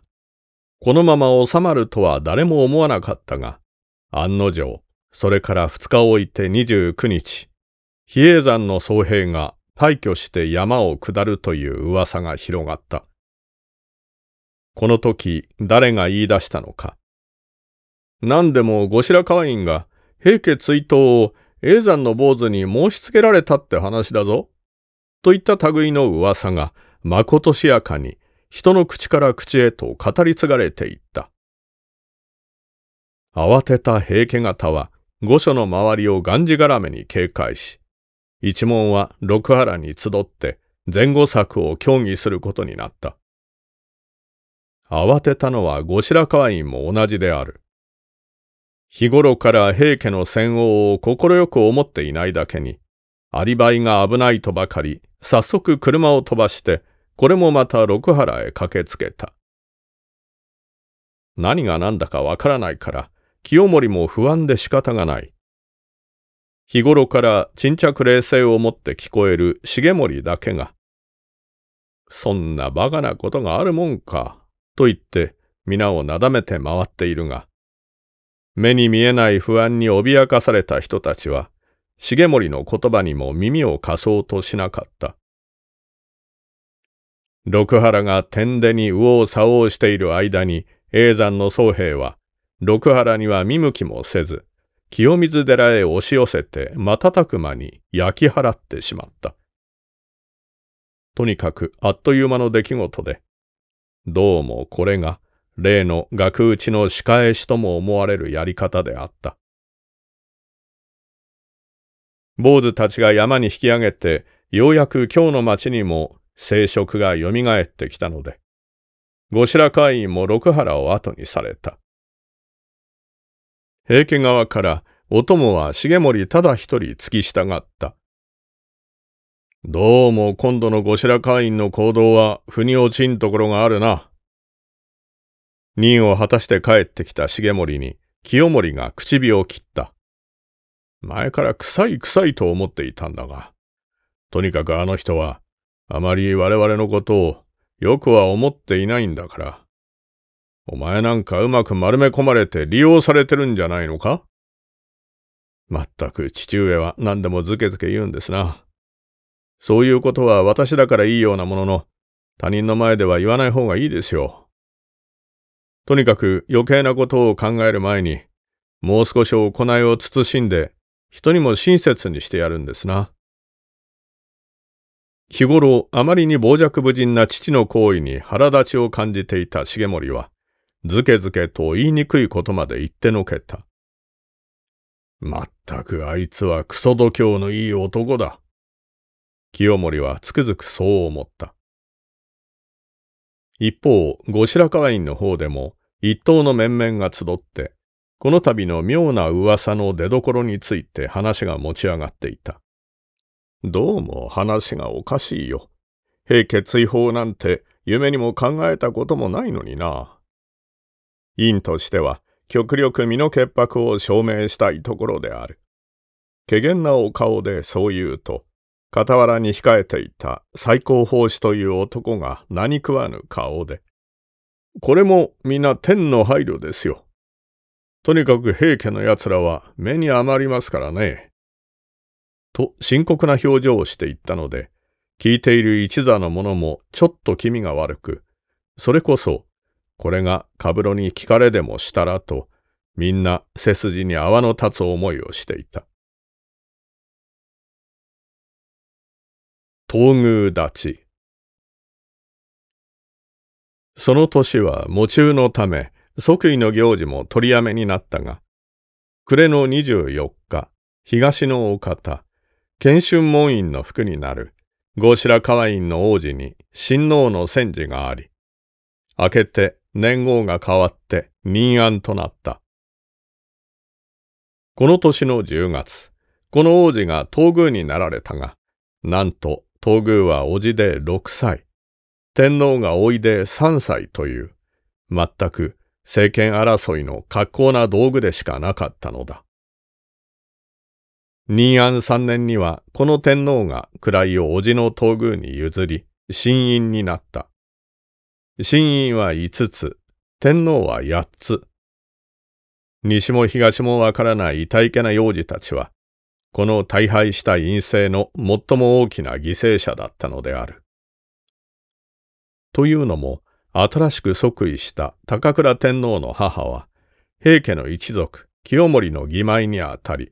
このまま収まるとは誰も思わなかったが、案の定、それから二日置いて二十九日、比叡山の僧兵が退去して山を下るという噂が広がった。この時、誰が言い出したのか。何でも後白河院が平家追悼を叡山の坊主に申し付けられたって話だぞ。といった類の噂が、まことしやかに、人の口から口へと語り継がれていった。慌てた平家方は、御所の周りをがんじがらめに警戒し、一門は六原に集って前後策を協議することになった。慌てたのは後白河院も同じである。日頃から平家の戦王を快く思っていないだけに、アリバイが危ないとばかり、早速車を飛ばして、これもまた六原へ駆けつけた。何が何だかわからないから、清盛も不安で仕方がない。日頃から沈着冷静をもって聞こえる重森だけが、そんなバカなことがあるもんか、と言って皆をなだめて回っているが、目に見えない不安に脅かされた人たちは、重森の言葉にも耳を貸そうとしなかった。六原が天でに右往左往している間に、叡山の僧兵は、六原には見向きもせず、清水寺へ押し寄せて瞬く間に焼き払ってしまった。とにかくあっという間の出来事で、どうもこれが例の額打ちの仕返しとも思われるやり方であった。坊主たちが山に引き上げて、ようやく今日の町にも生殖が蘇ってきたので、後白河院も六原を後にされた。平家側からお供は重盛ただ一人付き従った。どうも今度の後白会員の行動は腑に落ちんところがあるな。任を果たして帰ってきた重盛に清盛が唇を切った。前から臭い臭いと思っていたんだが、とにかくあの人はあまり我々のことをよくは思っていないんだから。お前なんかうまく丸め込まれて利用されてるんじゃないのかまったく父上は何でもずけずけ言うんですな。そういうことは私だからいいようなものの、他人の前では言わない方がいいですよ。とにかく余計なことを考える前に、もう少し行いを慎んで、人にも親切にしてやるんですな。日頃、あまりに傍若無人な父の行為に腹立ちを感じていた重盛は、ずけずけと言いにくいことまで言ってのけた。まったくあいつはクソ度胸のいい男だ。清盛はつくづくそう思った。一方、後白河院の方でも一党の面々が集って、この度の妙な噂の出どころについて話が持ち上がっていた。どうも話がおかしいよ。平決意法なんて夢にも考えたこともないのにな。院としては、極力身の潔白を証明したいところである。けげんなお顔でそう言うと、傍らに控えていた最高法師という男が何食わぬ顔で。これも皆天の配慮ですよ。とにかく平家の奴らは目に余りますからね。と深刻な表情をしていったので、聞いている一座の者もちょっと気味が悪く、それこそこれがカブロに聞かれでもしたらと、みんな背筋に泡の立つ思いをしていた。東宮立ち。その年は喪中のため、即位の行事も取りやめになったが、暮れの24日、東のお方、賢春門院の服になる、後白河院の王子に親王の戦時があり、明けて年号が変わって任安となった。この年の10月、この王子が東宮になられたが、なんと東宮は叔父で6歳、天皇がおいで3歳という、全く政権争いの格好な道具でしかなかったのだ。任安3年にはこの天皇が位を叔父の東宮に譲り、新院になった。神院は5つ、天皇は8つ。西も東もわからない大けな幼児たちは、この大敗した院政の最も大きな犠牲者だったのである。というのも、新しく即位した高倉天皇の母は、平家の一族、清盛の義妹にあたり、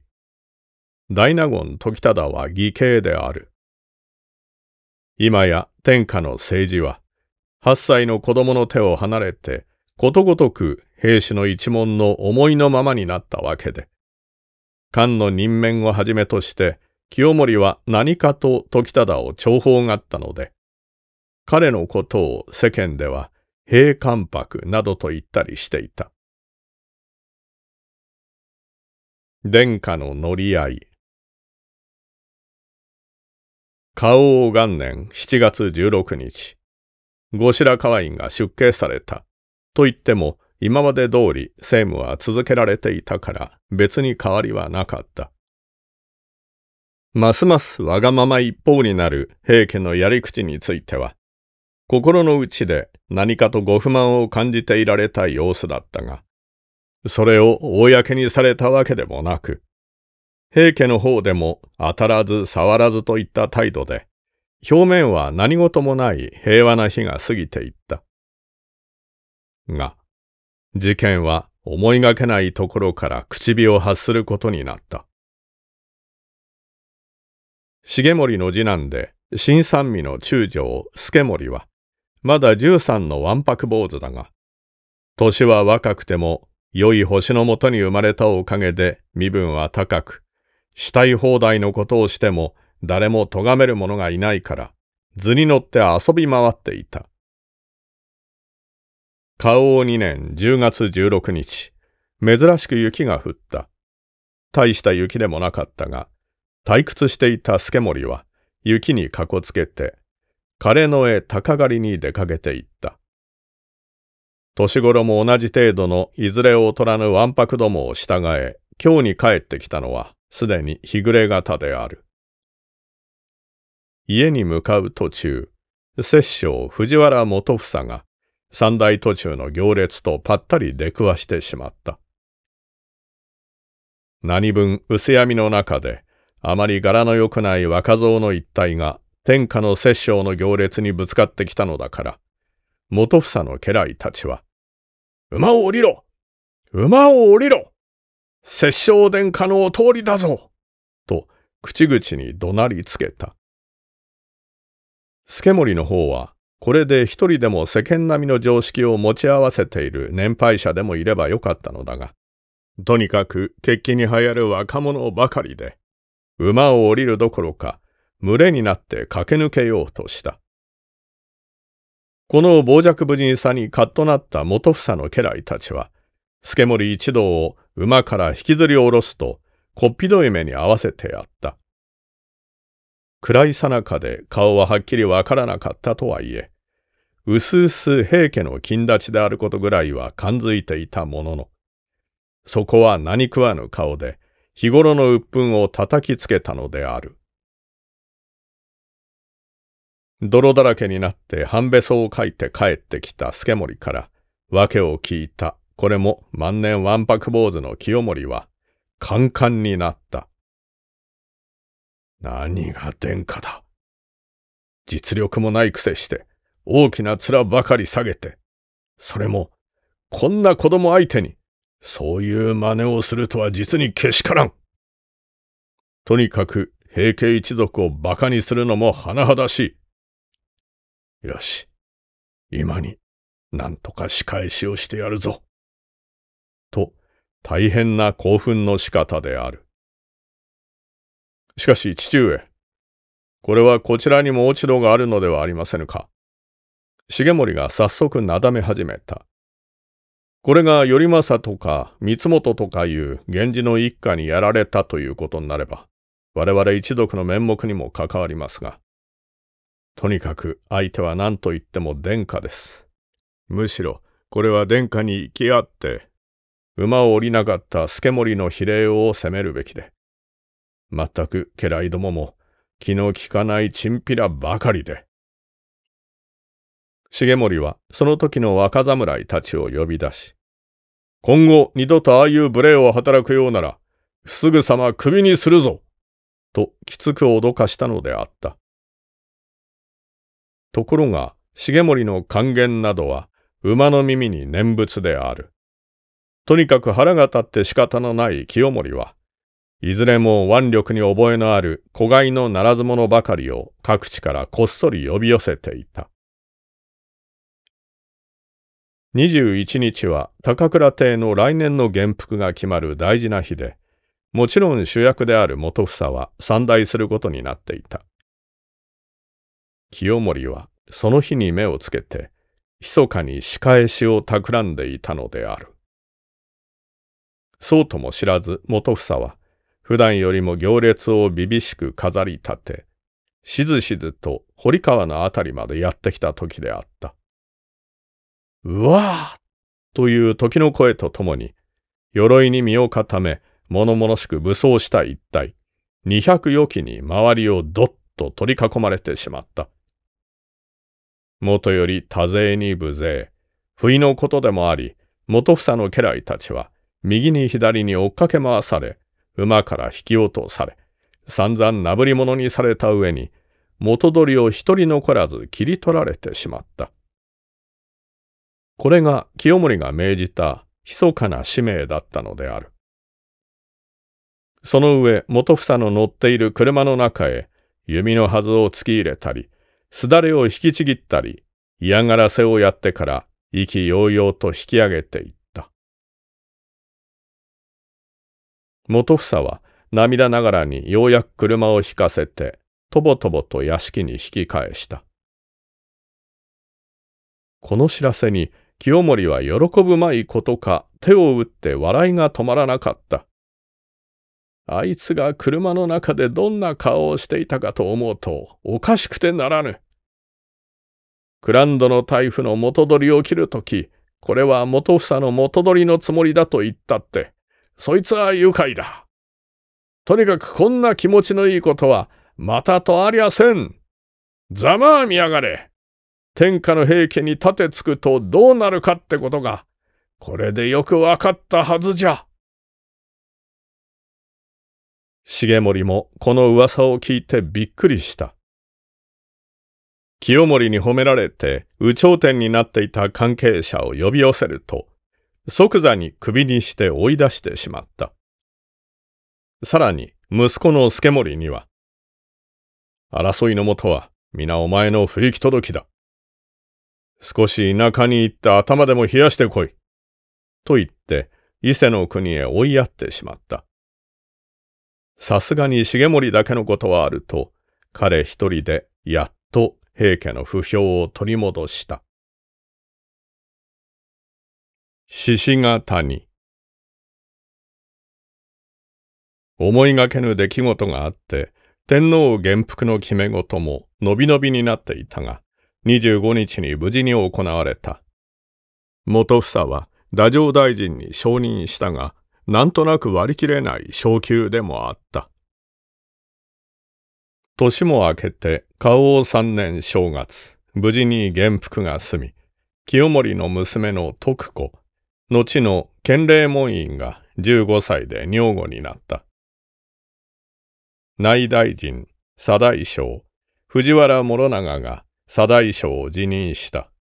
大納言時忠は義兄である。今や天下の政治は、8歳の子供の手を離れて、ことごとく兵士の一門の思いのままになったわけで。官の任免をはじめとして、清盛は何かと時忠を重宝があったので、彼のことを世間では、兵関白などと言ったりしていた。殿下の乗り合い。花王元年7月16日。後白河院が出家された。と言っても、今まで通り政務は続けられていたから別に変わりはなかった。ますますわがまま一方になる平家のやり口については、心の内で何かとご不満を感じていられた様子だったが、それを公にされたわけでもなく、平家の方でも当たらず触らずといった態度で、表面は何事もない平和な日が過ぎていった。が、事件は思いがけないところから口火を発することになった。重盛の次男で新三味の中将助盛は、まだ13のわんぱく坊主だが、年は若くても良い星のもとに生まれたおかげで身分は高く、したい放題のことをしても誰も咎める者がいないから、図に乗って遊び回っていた。花王二年10月16日、珍しく雪が降った。大した雪でもなかったが、退屈していた助森は雪にかこつけて、枯れ野へ鷹狩りに出かけていった。年頃も同じ程度のいずれ劣らぬわんぱくどもを従え、京に帰ってきたのはすでに日暮れ方である。家に向かう途中、摂政藤原元房が三大途中の行列とぱったり出くわしてしまった。何分薄闇の中で、あまり柄の良くない若造の一体が天下の摂政の行列にぶつかってきたのだから、元房の家来たちは、馬を降りろ馬を降りろ摂政殿下のお通りだぞと口々に怒鳴りつけた。助森の方は、これで一人でも世間並みの常識を持ち合わせている年配者でもいればよかったのだが、とにかく決起に流行る若者ばかりで、馬を降りるどころか、群れになって駆け抜けようとした。この傍若無人さにカッとなった元房の家来たちは、助森一同を馬から引きずり下ろすと、こっぴどい目に合わせてやった。暗いさなかで顔ははっきりわからなかったとはいえ、うすうす平家の金立ちであることぐらいは感づいていたものの、そこは何食わぬ顔で、日頃の鬱憤を叩きつけたのである。泥だらけになって半べそを書いて帰ってきた助森から、訳を聞いた、これも万年わんぱく坊主の清盛は、カンカンになった。何が殿下だ。実力もないくせして、大きな面ばかり下げて、それも、こんな子供相手に、そういう真似をするとは実にけしからん。とにかく、平家一族を馬鹿にするのも甚だしい。よし、今に、なんとか仕返しをしてやるぞ。と、大変な興奮の仕方である。しかし父上、これはこちらにも落ち度があるのではありませぬか。重盛が早速なだめ始めた。これが頼政とか三本とかいう源氏の一家にやられたということになれば、我々一族の面目にも関わりますが、とにかく相手は何と言っても殿下です。むしろ、これは殿下に行き合って、馬を降りなかった助盛の比例を責めるべきで、まったく家来どもも気の利かないチンピラばかりで。重盛はその時の若侍たちを呼び出し、今後二度とああいう無礼を働くようなら、すぐさま首にするぞときつく脅かしたのであった。ところが、重盛の還元などは馬の耳に念仏である。とにかく腹が立って仕方のない清盛は、いずれも腕力に覚えのある子飼いのならず者ばかりを各地からこっそり呼び寄せていた。21日は高倉邸の来年の元服が決まる大事な日で、もちろん主役である元房は散大することになっていた。清盛はその日に目をつけて、密かに仕返しを企んでいたのである。そうとも知らず元房は、普段よりも行列を厳しく飾り立て、しずしずと堀川のあたりまでやってきた時であった。うわあという時の声とともに、鎧に身を固め、物々しく武装した一体、二百余機に周りをどっと取り囲まれてしまった。もとより多勢に無勢、不意のことでもあり、元房の家来たちは、右に左に追っかけ回され、馬から引き落とされ、散々なぶり者にされた上に、元取りを一人残らず切り取られてしまった。これが清盛が命じた密かな使命だったのである。その上、元房の乗っている車の中へ、弓のはずを突き入れたり、すだれを引きちぎったり、嫌がらせをやってから、意気揚々と引き上げていっ元房は涙ながらにようやく車を引かせて、とぼとぼと屋敷に引き返した。この知らせに、清盛は喜ぶまいことか、手を打って笑いが止まらなかった。あいつが車の中でどんな顔をしていたかと思うと、おかしくてならぬ。クランドの台風の元取りを切るとき、これは元房の元取りのつもりだと言ったって、そいつは愉快だ。とにかくこんな気持ちのいいことは、またとありゃせん。ざまあ見やがれ。天下の平家に盾つくとどうなるかってことが、これでよくわかったはずじゃ。重盛もこの噂を聞いてびっくりした。清盛に褒められて、有頂天になっていた関係者を呼び寄せると、即座に首にして追い出してしまった。さらに、息子の助森には、争いのもとは、皆お前の不意気届きだ。少し田舎に行って頭でも冷やしてこい。と言って、伊勢の国へ追いやってしまった。さすがに重盛だけのことはあると、彼一人でやっと平家の不評を取り戻した。獅子ヶ谷思いがけぬ出来事があって、天皇元服の決め事ものびのびになっていたが、25日に無事に行われた。元房は太政大臣に承認したが、なんとなく割り切れない昇級でもあった。年も明けて、花王三年正月、無事に元服が済み、清盛の娘の徳子、後の建礼門院が15歳で女房になった。内大臣、左大将、藤原諸長が左大将を辞任した。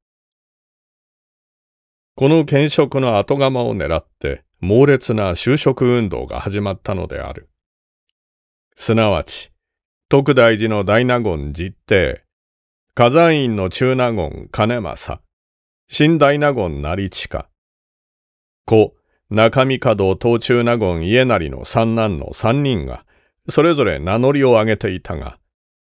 この兼職の後釜を狙って猛烈な就職運動が始まったのである。すなわち、徳大寺の大納言実定、火山院の中納言兼正、新大納言成近、子、中見門東中納言家成の三男の三人が、それぞれ名乗りを上げていたが、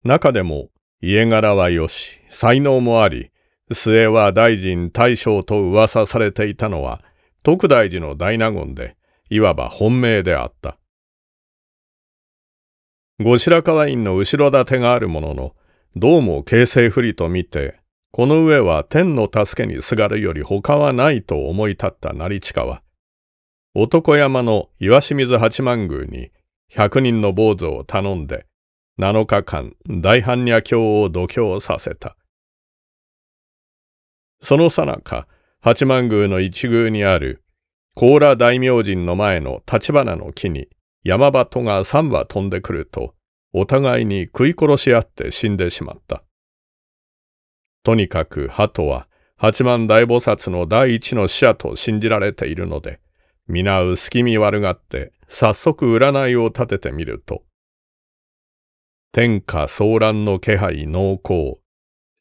中でも家柄はよし、才能もあり、末は大臣大将と噂されていたのは、徳大寺の大納言で、いわば本命であった。後白河院の後ろ盾があるものの、どうも形勢不利と見て、この上は天の助けにすがるより他はないと思い立った成近は、男山の岩清水八幡宮に百人の坊主を頼んで、七日間大般若経を度胸させた。そのさなか、八幡宮の一宮にある甲羅大明神の前の立花の木に山鳩が三羽飛んでくると、お互いに食い殺し合って死んでしまった。とにかく鳩は八幡大菩薩の第一の使者と信じられているので、皆薄気味悪がって早速占いを立ててみると、天下騒乱の気配濃厚、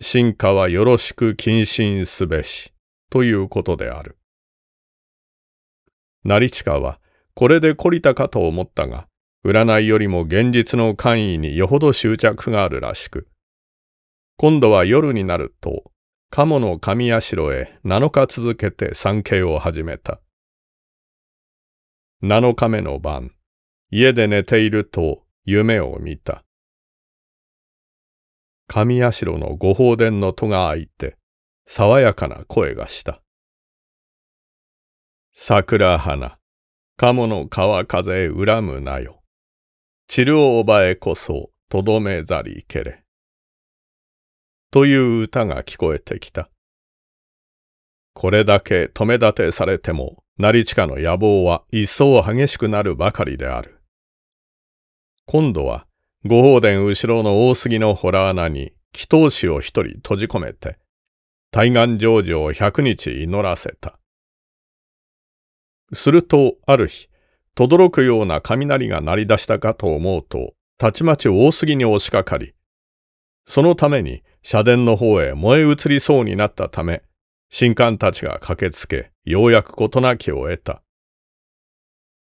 進化はよろしく謹慎すべし、ということである。成近はこれで懲りたかと思ったが、占いよりも現実の官位によほど執着があるらしく、今度は夜になると、鴨の神社へ7日続けて参詣を始めた。7日目の晩、家で寝ていると夢を見た。神社の御宝殿の戸が開いて、爽やかな声がした。桜花、鴨の川風恨むなよ。散るおばえこそ、とどめざりけれ。という歌が聞こえてきた。これだけ止め立てされても、成近の野望は一層激しくなるばかりである。今度は、御宝殿後ろの大杉の洞穴に、祈祷師を一人閉じ込めて、対岸成就を百日祈らせた。すると、ある日、とどろくような雷が鳴り出したかと思うと、たちまち大杉に押しかかり、そのために社殿の方へ燃え移りそうになったため、神官たちが駆けつけ、ようやく事なきを得た。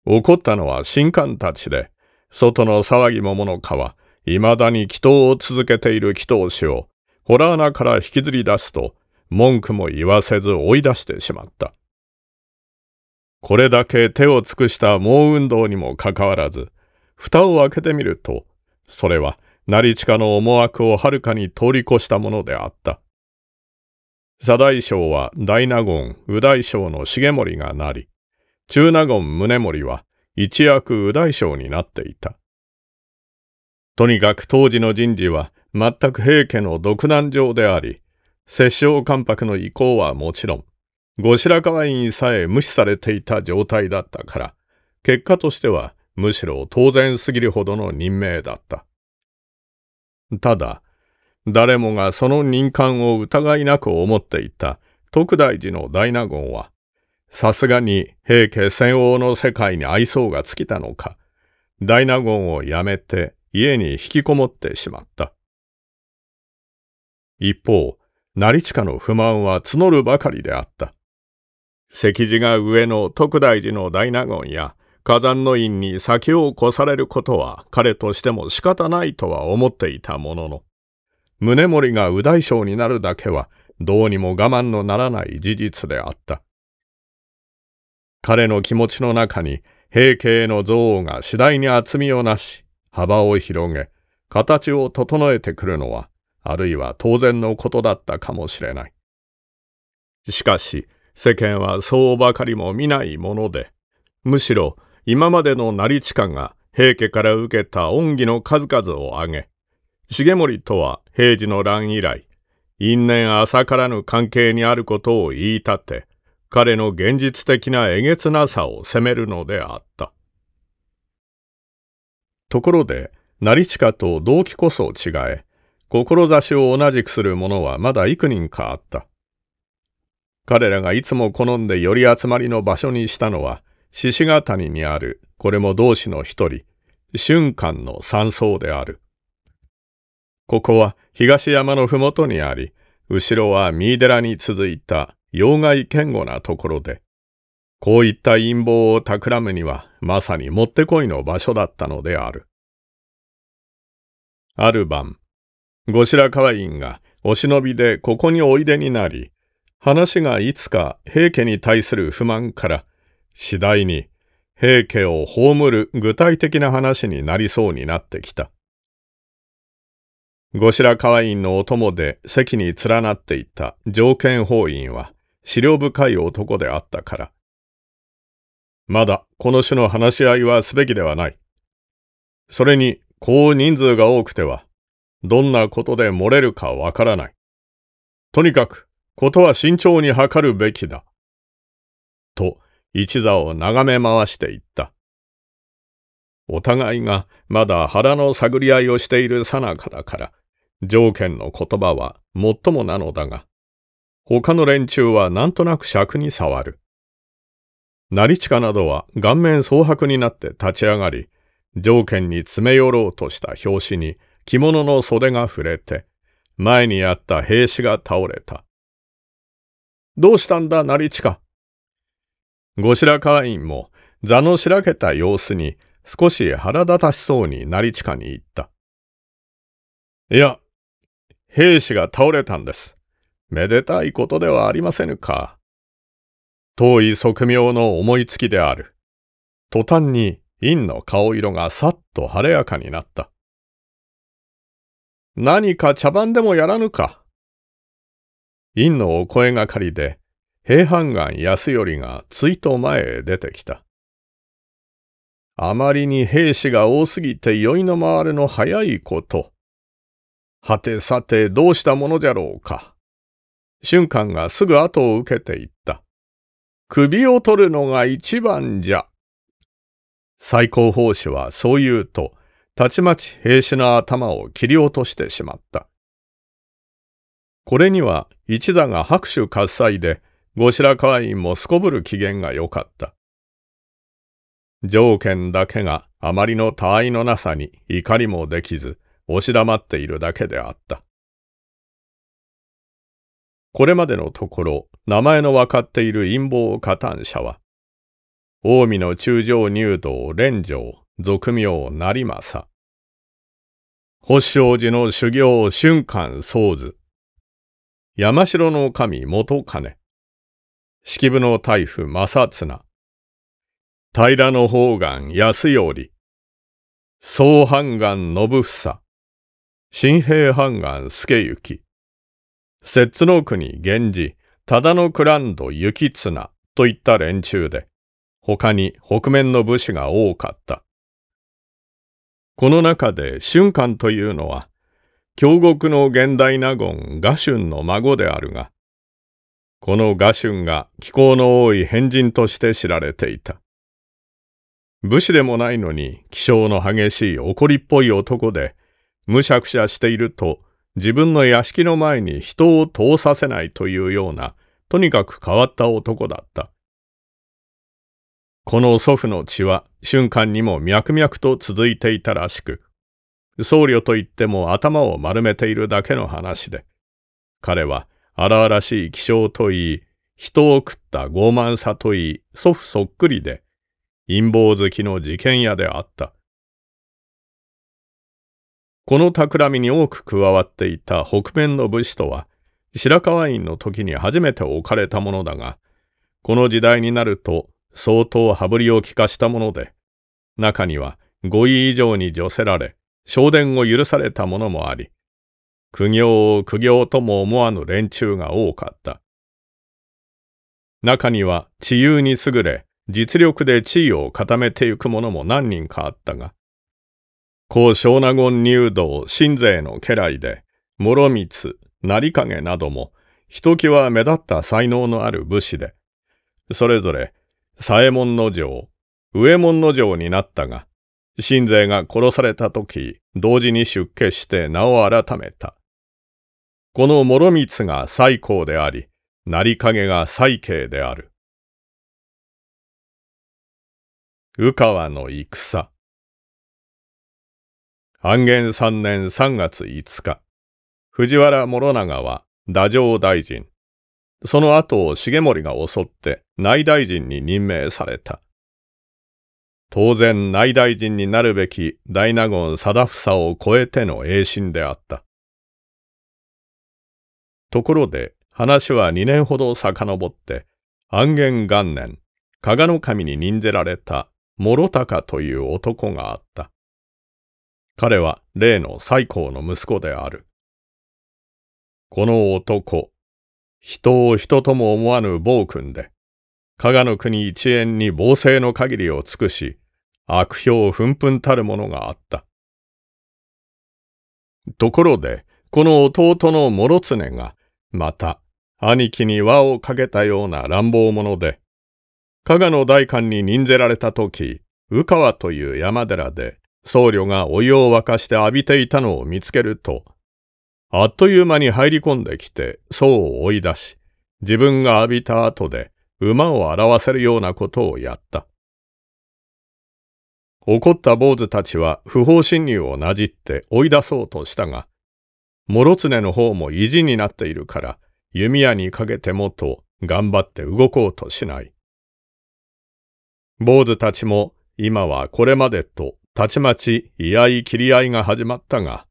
怒ったのは神官たちで、外の騒ぎもものかは、未だに祈祷を続けている祈祷師を、ホラー穴から引きずり出すと、文句も言わせず追い出してしまった。これだけ手を尽くした猛運動にもかかわらず、蓋を開けてみると、それは成親の思惑をはるかに通り越したものであった。左大将は大納言、右大将の重盛がなり、中納言宗盛は一躍右大将になっていた。とにかく当時の人事は全く平家の独難状であり、摂政関白の意向はもちろん、後白河院さえ無視されていた状態だったから、結果としてはむしろ当然すぎるほどの任命だった。ただ、誰もがその任官を疑いなく思っていた徳大寺の大納言は、さすがに平家戦王の世界に愛想が尽きたのか、大納言を辞めて家に引きこもってしまった。一方、成近の不満は募るばかりであった。石寺が上の徳大寺の大納言や火山の院に先を越されることは彼としても仕方ないとは思っていたものの、宗盛が右大将になるだけはどうにも我慢のならない事実であった。彼の気持ちの中に平家への憎悪が次第に厚みをなし、幅を広げ、形を整えてくるのは、あるいは当然のことだったかもしれない。しかし、世間はそうばかりも見ないもので、むしろ今までの成親が平家から受けた恩義の数々を挙げ、重盛とは平治の乱以来、因縁浅からぬ関係にあることを言い立て、彼の現実的なえげつなさを責めるのであった。ところで、成親と動機こそ違え、志を同じくする者はまだ幾人かあった。彼らがいつも好んで寄り集まりの場所にしたのは、獅子ヶ谷にある、これも同志の一人、春間の山荘である。ここは東山のふもとにあり、後ろは三井寺に続いた要害堅固なところで、こういった陰謀を企むにはまさにもってこいの場所だったのである。ある晩、後白河院がお忍びでここにおいでになり、話がいつか平家に対する不満から次第に平家を葬る具体的な話になりそうになってきた。後白河院のお供で席に連なっていた条件法院は資料深い男であったから。まだこの種の話し合いはすべきではない。それに、こう人数が多くては、どんなことで漏れるかわからない。とにかく、ことは慎重に測るべきだ。と、一座を眺め回していった。お互いがまだ腹の探り合いをしているさなかだから、条件の言葉はもっともなのだが、他の連中はなんとなく尺に触る。成近などは顔面蒼白になって立ち上がり、条件に詰め寄ろうとした拍子に着物の袖が触れて、前にあった兵士が倒れた。どうしたんだ、成近。後白河院も座のしらけた様子に少し腹立たしそうに成近に言った。いや、兵士が倒れたんです。めでたいことではありませぬか。遠い側名の思いつきである。途端に院の顔色がさっと晴れやかになった。何か茶番でもやらぬか。院のお声がかりで、平飯岩安頼が追と前へ出てきた。あまりに兵士が多すぎて酔いの回るの早いこと。はてさてどうしたものじゃろうか。瞬間がすぐ後を受けていった。首を取るのが一番じゃ。最高法師はそう言うと、たちまち兵士の頭を切り落としてしまった。これには一座が拍手喝采で、後白河院もすこぶる機嫌が良かった。条件だけがあまりの他愛のなさに怒りもできず、押し黙っているだけであった。これまでのところ、名前の分かっている陰謀加担者は、近江の中将入道連城、俗名成政。保証寺の修行瞬間僧図。山城の神元金。式部の大夫正綱。平の方眼安より。総半眼信房。新平判官助行。摂津の国源氏、忠のンド行綱といった連中で、他に北面の武士が多かった。この中で春官というのは、京極の現代納言賀春の孫であるが、このガ春が気候の多い変人として知られていた。武士でもないのに気性の激しい怒りっぽい男で、むしゃくしゃしていると自分の屋敷の前に人を通させないというような、とにかく変わった男だった。この祖父の血は瞬間にも脈々と続いていたらしく、僧侶といっても頭を丸めているだけの話で、彼は荒々しい気性といい、人を食った傲慢さといい、祖父そっくりで、陰謀好きの事件屋であった。この企みに多く加わっていた北面の武士とは、白河院の時に初めて置かれたものだが、この時代になると相当羽振りを利かしたもので、中には5位以上に除せられ、昇殿を許されたものもあり、苦行を苦行とも思わぬ連中が多かった。中には治癒に優れ、実力で地位を固めていく者も何人かあったが、高湘納言入道新勢の家来で、諸光、成影なども、ひときわ目立った才能のある武士で、それぞれ、左衛門の城、上門の城になったが、信税が殺された時、同時に出家して名を改めた。この諸光が最高であり、成影が最慶である。宇川の戦。安元三年三月五日、藤原諸長は太政大臣、その後を重盛が襲って内大臣に任命された。当然内大臣になるべき大納言貞房を超えての栄心であった。ところで話は2年ほど遡って、安元元年、加賀の神に任ぜられた諸高という男があった。彼は例の最高の息子である。この男、人を人とも思わぬ暴君で、加賀の国一円に防制の限りを尽くし、悪評ふんふんたるものがあった。ところで、この弟の諸常が、また、兄貴に輪をかけたような乱暴者で、加賀の代官に任せられた時、宇川という山寺で、僧侶がお湯を沸かして浴びていたのを見つけると、あっという間に入り込んできて、僧を追い出し、自分が浴びた後で、馬を表せるようなことをやった。怒った坊主たちは不法侵入をなじって追い出そうとしたが、諸常の方も意地になっているから、弓矢にかけてもと頑張って動こうとしない。坊主たちも今はこれまでとたちまち居合切り合いが始まったが、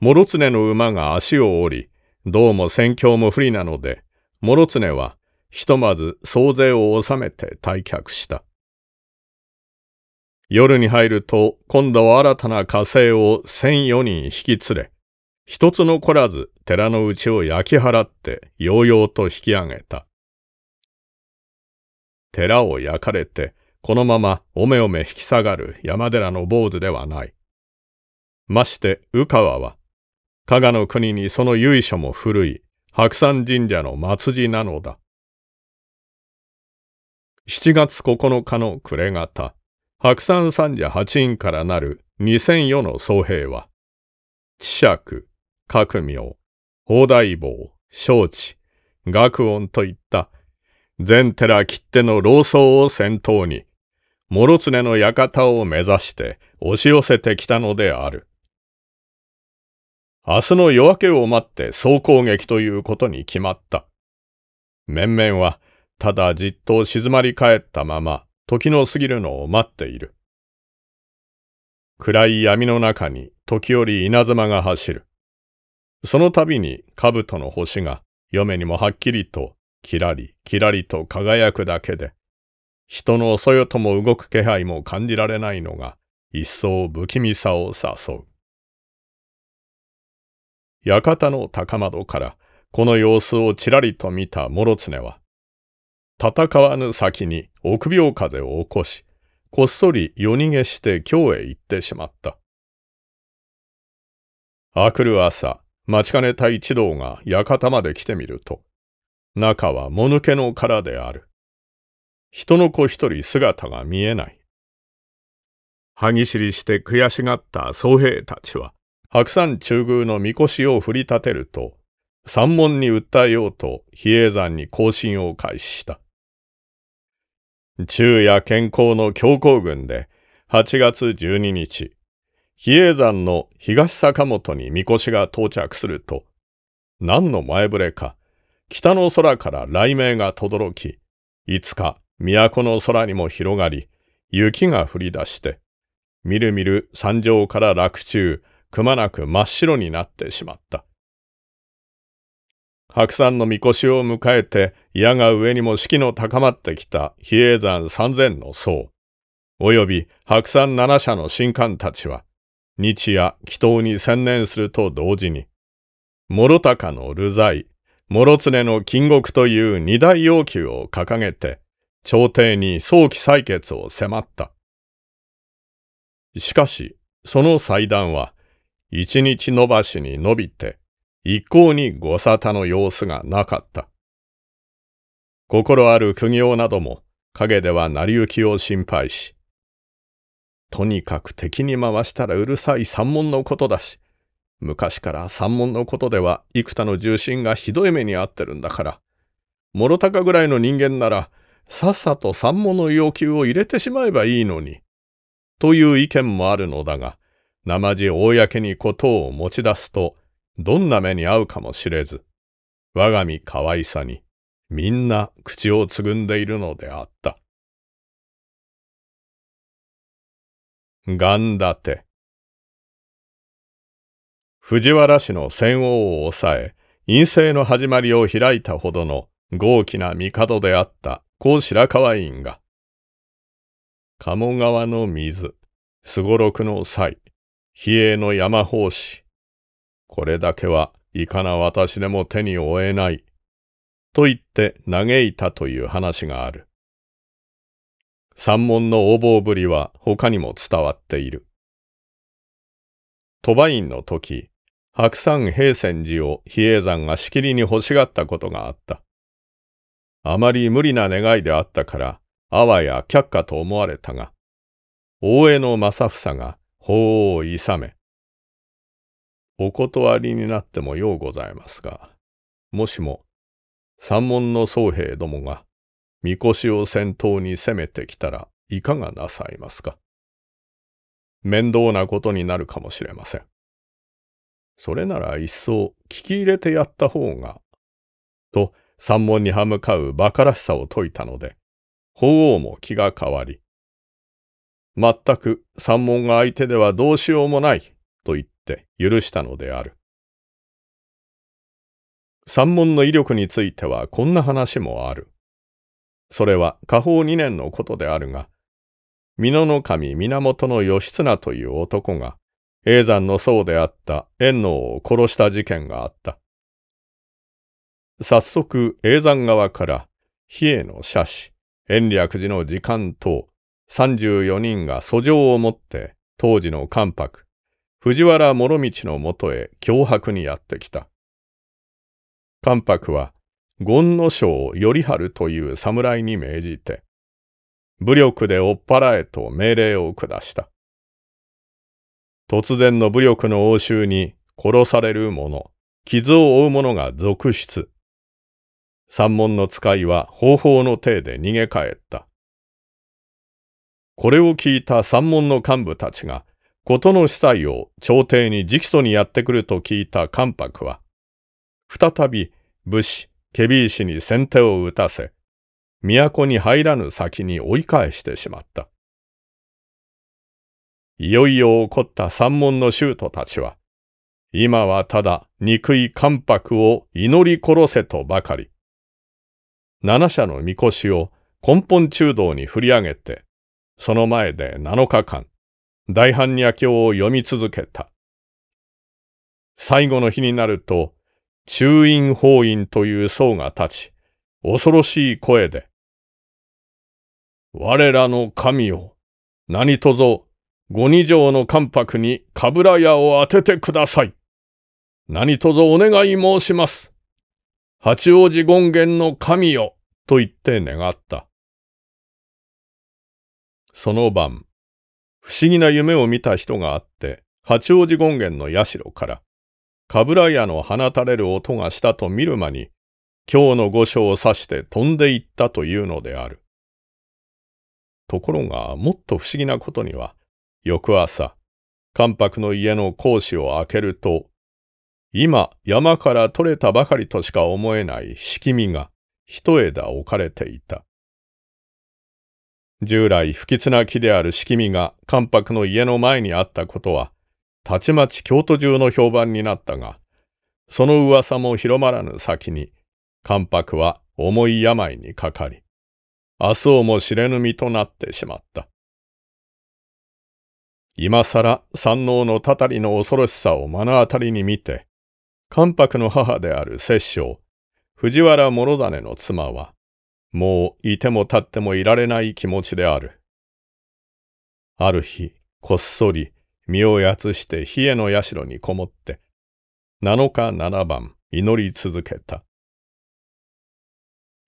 諸常の馬が足を折り、どうも戦況も不利なので、諸常はひとまず総勢を収めて退却した。夜に入ると、今度は新たな火星を千四人引き連れ、一つ残らず寺の内を焼き払って、ようようと引き上げた。寺を焼かれて、このままおめおめ引き下がる山寺の坊主ではない。まして、宇川は、加賀の国にその由緒も古い白山神社の末寺なのだ。7月9日の暮れ方、白山三者八院からなる2004の僧兵は、知釈、各名、法大坊、招致、学音といった全寺切手の老僧を先頭に、諸常の館を目指して押し寄せてきたのである。明日の夜明けを待って総攻撃ということに決まった。面々はただじっと静まり返ったまま、時の過ぎるのを待っている。暗い闇の中に時折稲妻が走る。その度に兜の星が嫁にもはっきりとキラリキラリと輝くだけで、人のそよとも動く気配も感じられないのが一層不気味さを誘う。館の高窓からこの様子をちらりと見た諸常は、戦わぬ先に臆病風を起こし、こっそり夜逃げして京へ行ってしまった。明くる朝、待ちかねた一同が館まで来てみると、中はもぬけの殻である。人の子一人姿が見えない。歯ぎしりして悔しがった僧兵たちは、白山中宮のみこしを振り立てると、山門に訴えようと比叡山に行進を開始した。昼夜健康の強行軍で、8月12日、比叡山の東坂本に神輿が到着すると、何の前触れか、北の空から雷鳴が轟き、いつか都の空にも広がり、雪が降り出して、みるみる山上から落中、くまなく真っ白になってしまった。白山の神輿を迎えて、矢が上にも士気の高まってきた比叡山三千の僧、および白山七社の神官たちは、日夜祈祷に専念すると同時に、諸高の流罪、諸常の金獄という二大要求を掲げて、朝廷に早期採決を迫った。しかし、その祭壇は、一日延ばしに伸びて、一向にご沙汰の様子がなかった。心ある苦行なども陰では成り行きを心配し、とにかく敵に回したらうるさい三門のことだし、昔から三門のことでは幾多の重心がひどい目に遭ってるんだから、諸高ぐらいの人間ならさっさと三門の要求を入れてしまえばいいのに、という意見もあるのだが、なまじ公にことを持ち出すとどんな目に遭うかもしれず、我が身可愛さに、みんな口をつぐんでいるのであった。ガンダテ藤原氏の戦王を抑え、陰性の始まりを開いたほどの豪気な帝であった高白河院が、鴨川の水、すごろくの際、比叡の山奉仕、これだけはいかな私でも手に負えない。と言って嘆いたという話がある。三門の横暴ぶりは他にも伝わっている。鳥羽院の時、白山平泉寺を比叡山がしきりに欲しがったことがあった。あまり無理な願いであったから、あわや却下と思われたが、大江の正房が法をいさめ、お断りになってもようございますが、もしも、三門の僧兵どもが、みこしを先頭に攻めてきたらいかがなさいますか面倒なことになるかもしれません。それなら一層聞き入れてやった方が、と山門に歯向かう馬鹿らしさを説いたので、法皇も気が変わり、全く山門が相手ではどうしようもないと言って許したのである。三門の威力についてはこんな話もある。それは下方2年のことであるが、美濃の神源義経という男が、永山の僧であった遠藤を殺した事件があった。早速、永山側から、比叡の社士、延暦寺の時間等、34人が訴状を持って、当時の関白、藤原諸道のもとへ脅迫にやってきた。関白は、権の将頼春という侍に命じて、武力で追っ払えと命令を下した。突然の武力の応酬に殺される者、傷を負う者が続出。三門の使いは方法の体で逃げ帰った。これを聞いた三門の幹部たちが事の死体を朝廷に直訴にやってくると聞いた関白は、再び武士、ケビー氏に先手を打たせ、都に入らぬ先に追い返してしまった。いよいよ起こった三門の衆徒たちは、今はただ憎い関白を祈り殺せとばかり、七社の神輿を根本中道に振り上げて、その前で七日間、大般若経を読み続けた。最後の日になると、中院法院という僧が立ち、恐ろしい声で、我らの神を、何とぞ、五二条の関白にかぶら屋を当ててください。何とぞお願い申します。八王子権現の神よ、と言って願った。その晩、不思議な夢を見た人があって、八王子権現の社から、かぶら屋の放たれる音がしたと見る間に、今日の御所を指して飛んでいったというのである。ところが、もっと不思議なことには、翌朝、関白の家の格子を開けると、今山から取れたばかりとしか思えない敷みが一枝置かれていた。従来不吉な木である式見が関白の家の前にあったことは、たちまち京都中の評判になったが、その噂も広まらぬ先に、関白は重い病にかかり、明日をも知れぬ身となってしまった。今更山王のたたりの恐ろしさを目の当たりに見て、関白の母である摂政、藤原諸真の妻は、もういても立ってもいられない気持ちである。ある日、こっそり身をやつして冷えの社にこもって、七日七番祈り続けた。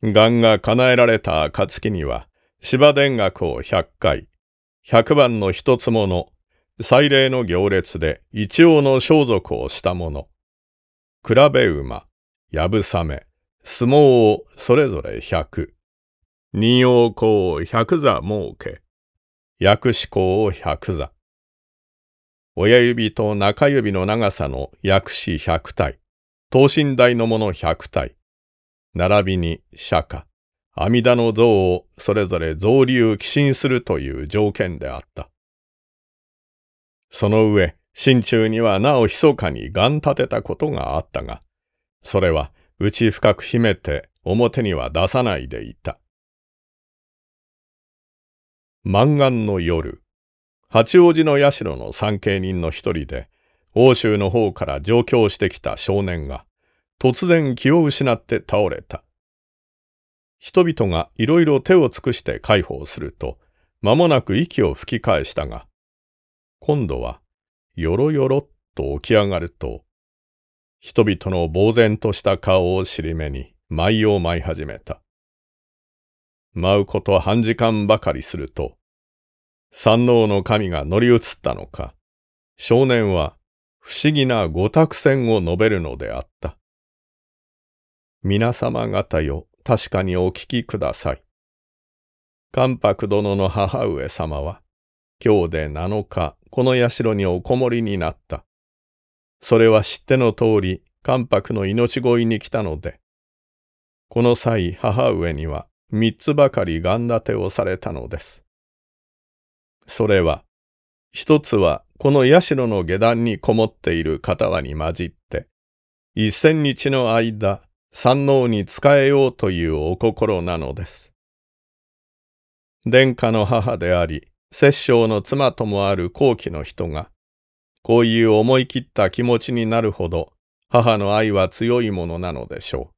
願が叶えられた暁には、芝田楽を百回、百番の一つもの、祭礼の行列で一応の装束をしたもの、比べ馬、やぶさめ、相撲をそれぞれ百。二陽公を百座設け。薬師公を百座。親指と中指の長さの薬師百体。等身大のもの百体。並びに釈迦。阿弥陀の像をそれぞれ造流寄進するという条件であった。その上、心中にはなお密かに願立てたことがあったが、それは内深く秘めて表には出さないでいた。満願の夜、八王子の社の参詣人の一人で、欧州の方から上京してきた少年が、突然気を失って倒れた。人々がいろいろ手を尽くして介抱すると、間もなく息を吹き返したが、今度は、よろよろっと起き上がると、人々の呆然とした顔を尻目に舞を舞い始めた。舞うこと半時間ばかりすると、三王の神が乗り移ったのか、少年は不思議な五託線を述べるのであった。皆様方よ、確かにお聞きください。関白殿の母上様は、今日で七日、この社におこもりになった。それは知っての通り、関白の命乞いに来たので、この際母上には三つばかりン立てをされたのです。それは、一つはこの社の下段にこもっている方に混じって、一千日の間、三王に仕えようというお心なのです。殿下の母であり、摂政の妻ともある後期の人が、こういう思い切った気持ちになるほど、母の愛は強いものなのでしょう。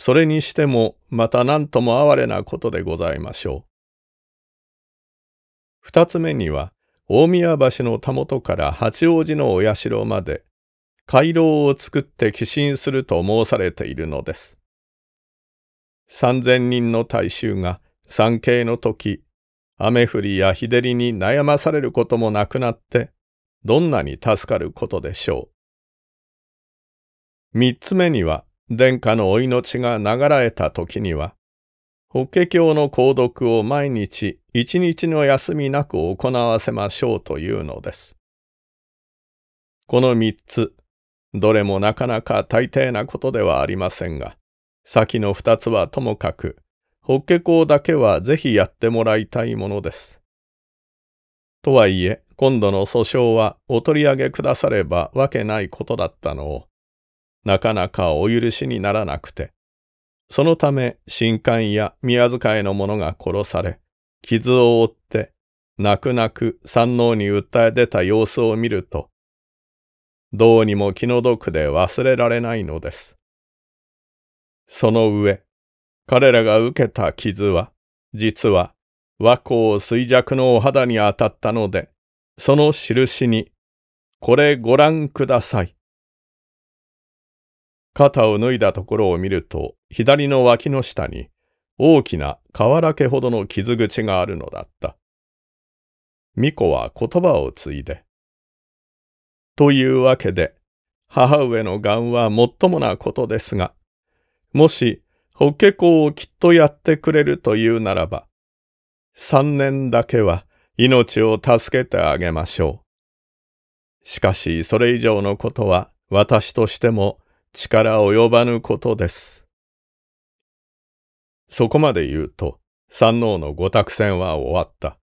それにしても、また何とも哀れなことでございましょう。二つ目には、大宮橋のたもとから八王子のお社まで、回廊を作って寄進すると申されているのです。三千人の大衆が、参詣の時、雨降りや日照りに悩まされることもなくなって、どんなに助かることでしょう。三つ目には、殿下のお命が流られた時には、法華経の講読を毎日一日の休みなく行わせましょうというのです。この三つ、どれもなかなか大抵なことではありませんが、先の二つはともかく、法華経だけはぜひやってもらいたいものです。とはいえ、今度の訴訟はお取り上げくださればわけないことだったのを、なかなかお許しにならなくて、そのため、神官や宮遣いの者が殺され、傷を負って、泣く泣く山王に訴え出た様子を見ると、どうにも気の毒で忘れられないのです。その上、彼らが受けた傷は、実は和光衰弱のお肌に当たったので、その印に、これご覧ください。肩を脱いだところを見ると、左の脇の下に大きな瓦毛ほどの傷口があるのだった。巫女は言葉を継いで。というわけで、母上の癌はもっともなことですが、もし法華経をきっとやってくれるというならば、三年だけは命を助けてあげましょう。しかしそれ以上のことは私としても力及ばぬことです。そこまで言うと、三王のご託戦は終わった。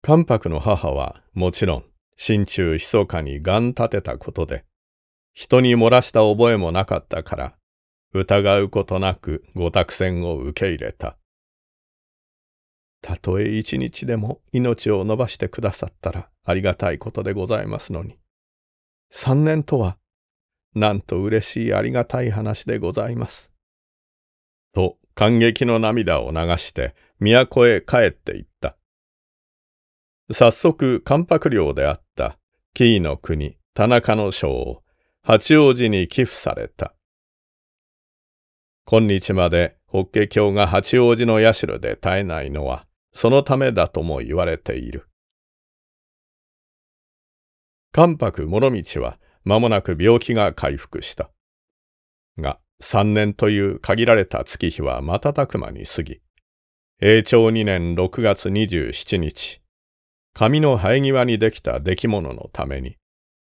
関白の母はもちろん、心中密かに願立てたことで、人に漏らした覚えもなかったから、疑うことなくご託船を受け入れた。たとえ一日でも命を延ばしてくださったらありがたいことでございますのに。三年とは、なんと嬉しいありがたい話でございます。と感激の涙を流して都へ帰っていった。早速関白領であった紀伊の国田中の将を八王子に寄付された。今日まで法華経が八王子の社で絶えないのは、そのためだとも言われている。関白諸道は、間もなく病気が回復した。が、三年という限られた月日は瞬く間に過ぎ、永長二年六月二十七日、髪の生え際にできた出来物のために、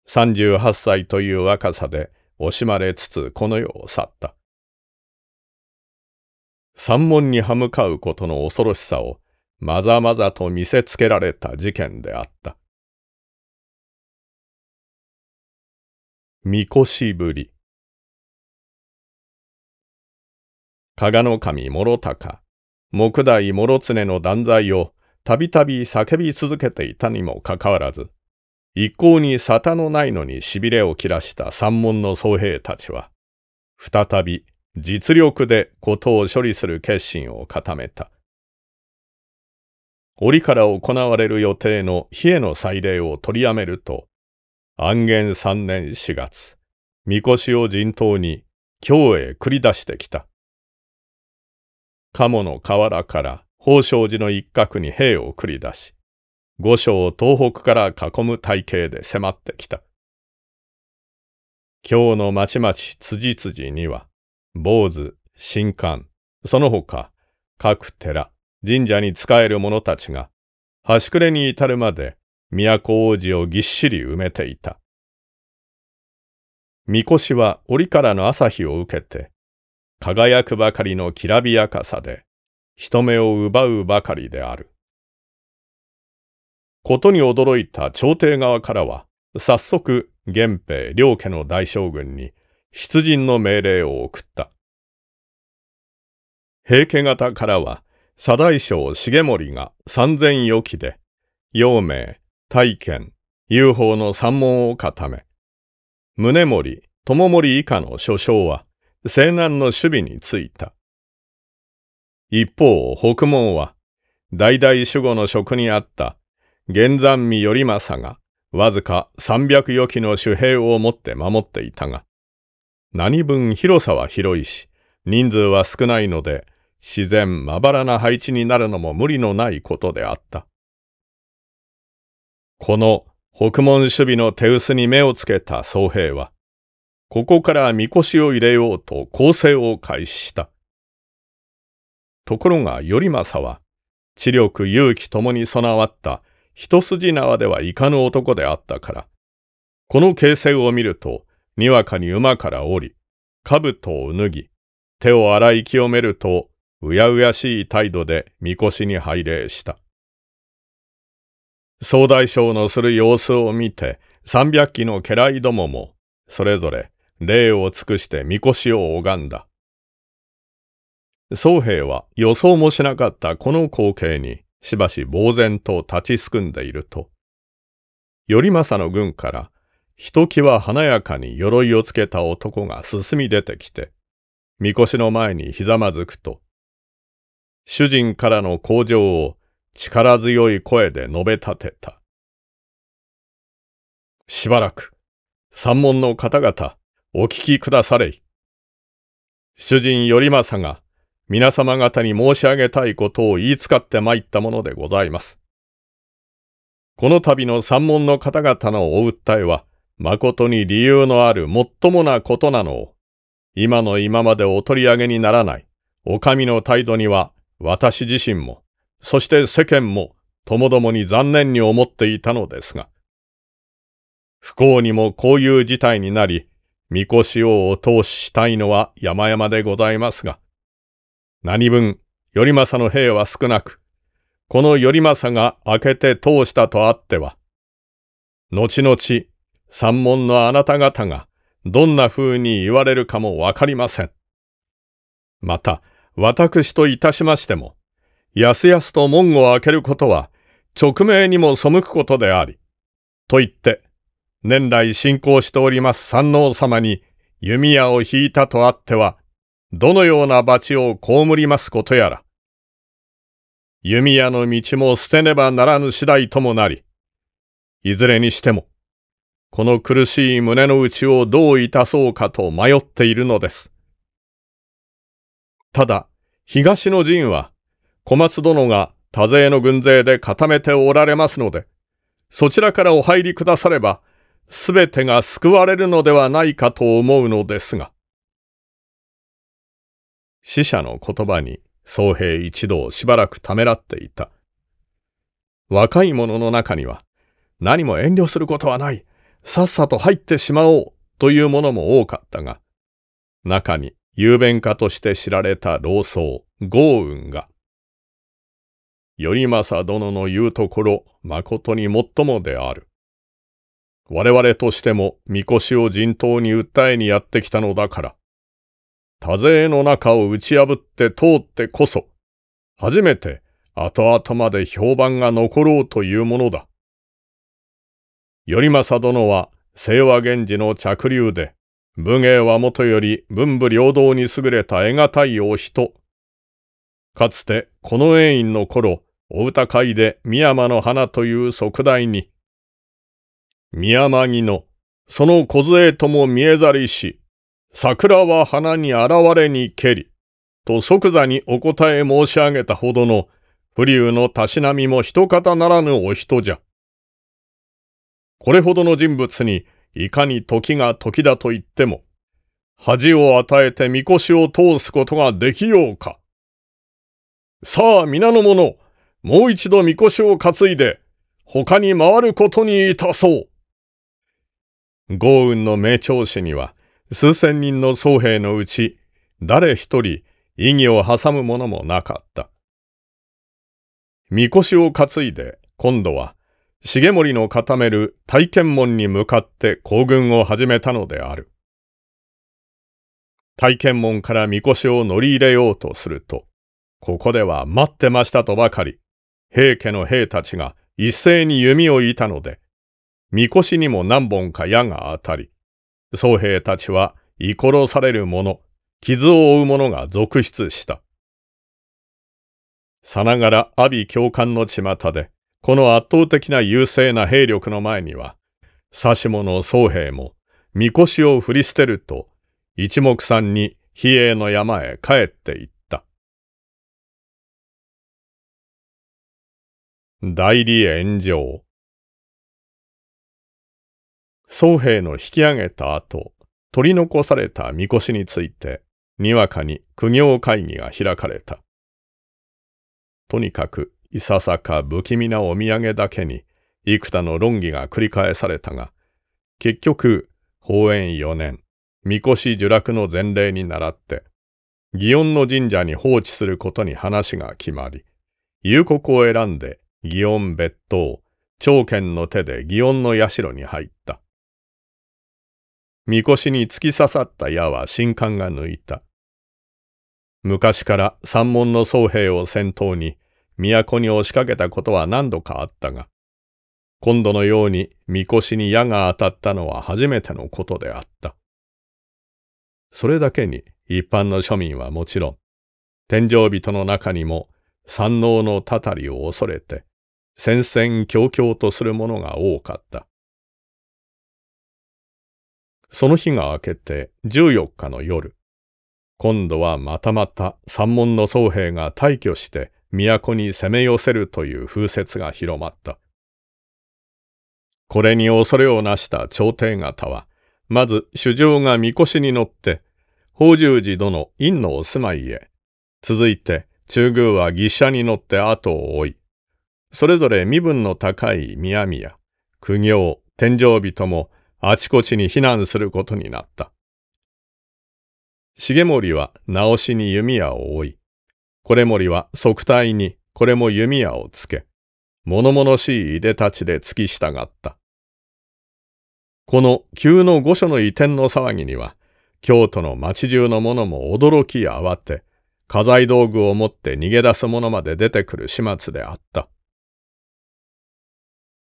三十八歳という若さで惜しまれつつこの世を去った。山門に歯向かうことの恐ろしさをまざまざと見せつけられた事件であった。みこしぶり。加賀の神諸高、木代諸常の断罪をたびたび叫び続けていたにもかかわらず、一向に沙汰のないのにしびれを切らした山門の僧兵たちは、再び実力で事を処理する決心を固めた。折から行われる予定の比叡の祭礼を取りやめると、安元3年4月、神輿を陣頭に京へ繰り出してきた。鴨の河原から宝生寺の一角に兵を繰り出し、五所を東北から囲む体系で迫ってきた。京のまちまち辻々には、坊主、神官、その他、各寺、神社に仕える者たちが、端くれに至るまで、都王子をぎっしり埋めていた。神輿は折からの朝日を受けて、輝くばかりのきらびやかさで、人目を奪うばかりである。ことに驚いた朝廷側からは、早速、源平両家の大将軍に、出陣の命令を送った。平家方からは、左大将重盛が三千余機で、陽明、大賢、雄法の三門を固め、宗盛、友盛以下の諸将は、西南の守備についた。一方、北門は、代々守護の職にあった玄山見頼政が、わずか三百余機の守兵を持って守っていたが、何分広さは広いし、人数は少ないので、自然まばらな配置になるのも無理のないことであった。この北門守備の手薄に目をつけた僧兵は、ここからみこしを入れようと攻勢を開始した。ところが頼政は、知力勇気ともに備わった一筋縄ではいかぬ男であったから、この形勢を見ると、にわかに馬から降り、兜を脱ぎ、手を洗い清めると、うやうやしい態度でみこしに拝礼した。総大将のする様子を見て、三百機の家来どもも、それぞれ礼を尽くしてみこしを拝んだ。僧兵は予想もしなかったこの光景に、しばし呆然と立ちすくんでいると、頼政の軍からひときわ華やかに鎧をつけた男が進み出てきて、みこしの前にひざまずくと、主人からの口上を力強い声で述べ立てた。しばらく、三門の方々、お聞きくだされい。主人頼政が、皆様方に申し上げたいことを言いつかって参ったものでございます。この度の三門の方々のお訴えは、誠に理由のあるもっともなことなのを、今の今までお取り上げにならない、お上の態度には、私自身も、そして世間も、ともどもに残念に思っていたのですが、不幸にもこういう事態になり、みこしをお通ししたいのは山々でございますが、何分、頼政の兵は少なく、この頼政が明けて通したとあっては、後々、三門のあなた方がどんな風に言われるかもわかりません。また、私といたしましても、やすやすと門を開けることは、直命にも背くことであり、と言って、年来信仰しております三王様に弓矢を引いたとあっては、どのような罰を被りますことやら。弓矢の道も捨てねばならぬ次第ともなり、いずれにしても、この苦しい胸の内をどういたそうかと迷っているのです。ただ、東の陣は、小松殿が多勢の軍勢で固めておられますので、そちらからお入りくだされば、すべてが救われるのではないかと思うのですが。死者の言葉に、宗兵一同しばらくためらっていた。若い者の中には、何も遠慮することはない。さっさと入ってしまおうというものも多かったが、中に雄弁家として知られた老僧、豪雲が、頼政殿の言うところ、誠に最もである。我々としても、みこしを人頭に訴えにやってきたのだから、多勢の中を打ち破って通ってこそ、初めて後々まで評判が残ろうというものだ。頼政殿は、清和源氏の着流で、武芸はもとより文武両道に優れた得難いお人。かつて、この縁院の頃、お歌会で宮山の花という即題に、宮山木の、その小とも見えざりし、桜は花に現れにけり、と即座にお答え申し上げたほどの、不流のたしなみも一方ならぬお人じゃ。これほどの人物に、いかに時が時だと言っても、恥を与えてみこしを通すことができようか。さあ、皆の者、もう一度みこしを担いで、他に回ることにいたそう。豪雲の名調子には、数千人の僧兵のうち、誰一人、異議を挟むものもなかった。みこしを担いで、今度は重盛の固める大剣門に向かって行軍を始めたのである。大剣門から神輿を乗り入れようとすると、ここでは待ってましたとばかり、平家の兵たちが一斉に弓を射たので、神輿にも何本か矢が当たり、僧兵たちは居殺される者、傷を負う者が続出した。さながら阿鼻教官の巷で、この圧倒的な優勢な兵力の前には、指し物僧兵も、みこしを振り捨てると、一目散に比叡の山へ帰っていった。代理炎上。僧兵の引き上げた後、取り残されたみこしについて、にわかに苦行会議が開かれた。とにかく、いささか不気味なお土産だけに、幾多の論議が繰り返されたが、結局、法円4年、神輿受落の前例に倣って、祇園の神社に放置することに話が決まり、夕刻を選んで祇園別当、長剣の手で祇園の社に入った。神輿に突き刺さった矢は神官が抜いた。昔から山門の僧兵を先頭に、都に押しかけたことは何度かあったが、今度のように神輿に矢が当たったのは初めてのことであった。それだけに一般の庶民はもちろん、天井人の中にも山王のたたりを恐れて、戦々恐々とする者が多かった。その日が明けて14日の夜、今度はまたまた山門の僧兵が退去して都に攻め寄せるという風説が広まった。これに恐れをなした朝廷方は、まず主上が神輿に乗って、宝十寺殿院のお住まいへ、続いて中宮は牛車に乗って後を追い、それぞれ身分の高い宮宮、苦行、天上人もあちこちに避難することになった。重盛は直しに弓矢を追い、これ森は側帯にこれも弓矢をつけ、物々しいいでたちで突き従った。この急の御所の移転の騒ぎには、京都の町中の者も驚き慌て、家財道具を持って逃げ出す者まで出てくる始末であった。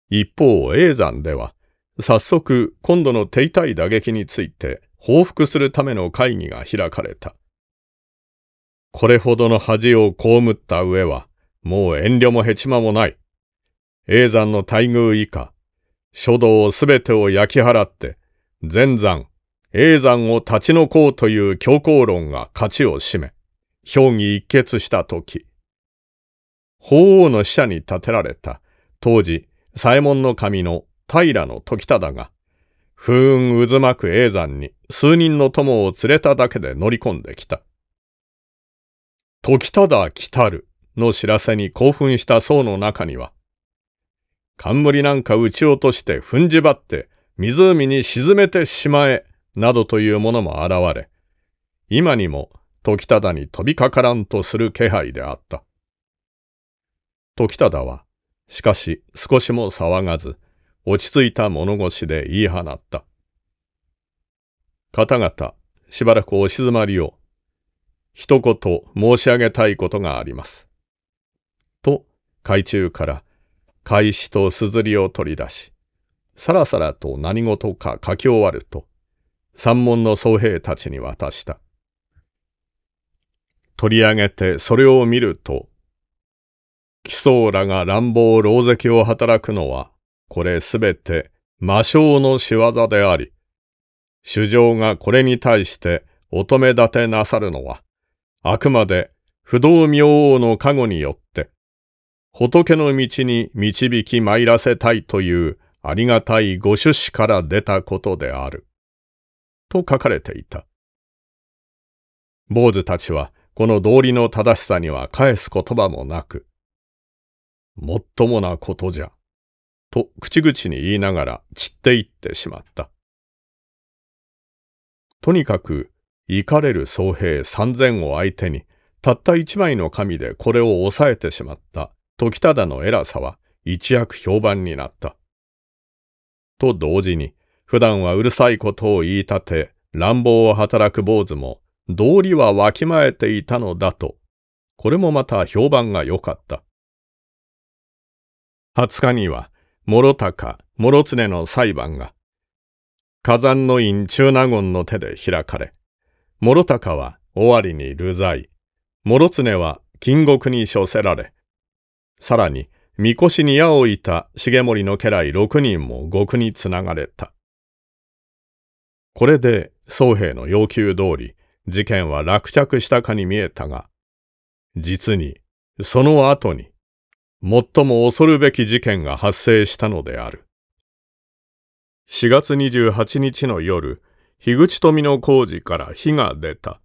一方、永山では、早速今度の手痛い打撃について報復するための会議が開かれた。これほどの恥を被った上は、もう遠慮もへちまもない。永山の待遇以下、書道すべてを焼き払って、全山、永山を立ちのこうという強硬論が勝ちを占め、評議一決したとき、法皇の使者に建てられた、当時、左衛門の神の平の時忠が、風雲渦巻く永山に数人の友を連れただけで乗り込んできた。時ただ来たるの知らせに興奮した僧の中には、冠なんか打ち落として踏んじばって湖に沈めてしまえ、などというものも現れ、今にも時忠に飛びかからんとする気配であった。時忠は、しかし少しも騒がず、落ち着いた物腰で言い放った。方々、しばらくお静まりを。一言申し上げたいことがあります。と、海中から開始とすずりを取り出し、さらさらと何事か書き終わると、三門の僧兵たちに渡した。取り上げてそれを見ると、貴僧らが乱暴狼藉を働くのは、これすべて魔性の仕業であり、主上がこれに対して乙女立てなさるのは、あくまで不動明王の加護によって、仏の道に導き参らせたいというありがたいご趣旨から出たことである。と書かれていた。坊主たちはこの道理の正しさには返す言葉もなく、もっともなことじゃ、と口々に言いながら散っていってしまった。とにかく怒れる僧兵三千を相手に、たった一枚の紙でこれを抑えてしまった時忠の偉さは一躍評判になった。と同時に、普段はうるさいことを言い立て、乱暴を働く坊主も、道理はわきまえていたのだと、これもまた評判が良かった。20日には、諸高、諸常の裁判が、火山の院中納言の手で開かれ、諸高は尾張に流罪。諸常は金国に処せられ。さらに、神輿に矢を置いた重盛の家来六人も獄につながれた。これで宗兵の要求通り、事件は落着したかに見えたが、実に、その後に、最も恐るべき事件が発生したのである。4月28日の夜、樋口富の工事から火が出た。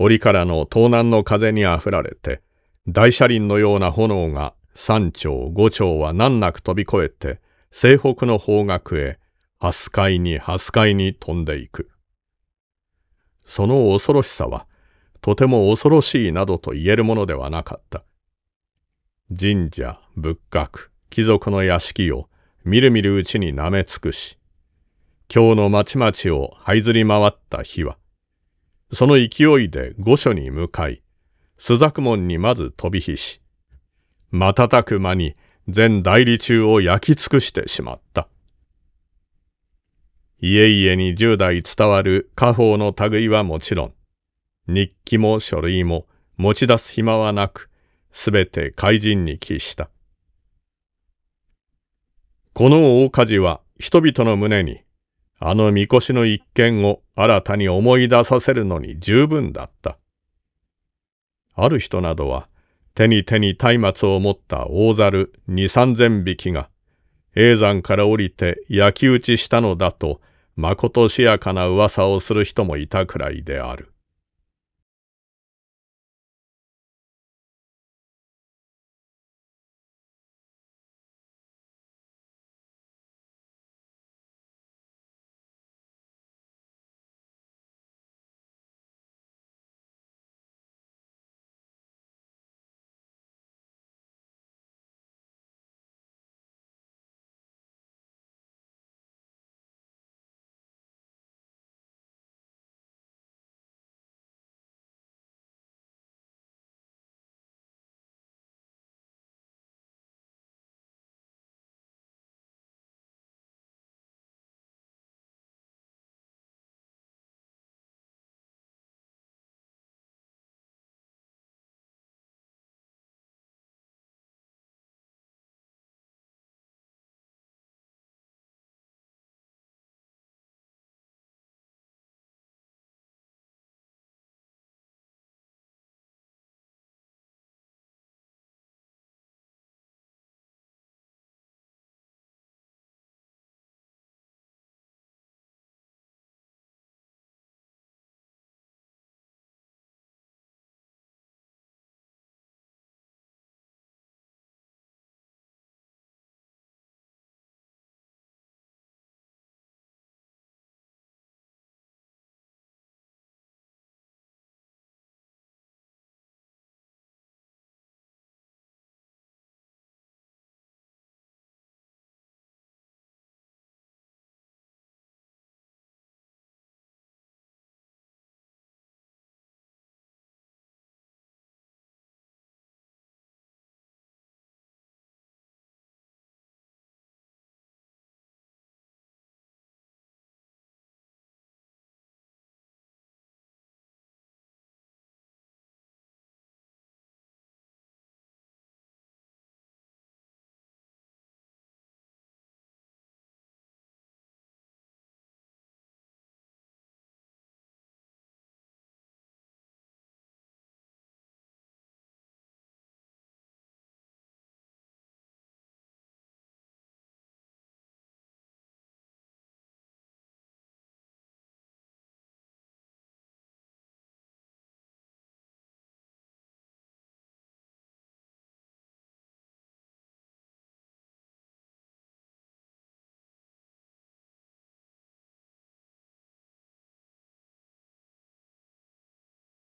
折からの東南の風にあふられて、大車輪のような炎が三丁五丁は難なく飛び越えて、西北の方角へ、ハス海にハス海に飛んでいく。その恐ろしさは、とても恐ろしいなどと言えるものではなかった。神社、仏閣、貴族の屋敷を、みるみるうちに舐め尽くし、京の町々を這いずり回った日は、その勢いで御所に向かい、朱雀門にまず飛び火し、瞬く間に全代理中を焼き尽くしてしまった。家々に十代伝わる家宝の類はもちろん、日記も書類も持ち出す暇はなく、すべて怪人に帰した。この大火事は人々の胸にあのみこしの一件を新たに思い出させるのに十分だった。ある人などは、手に手に松明を持った大猿二三千匹が、永山から降りて焼き討ちしたのだと、まことしやかな噂をする人もいたくらいである。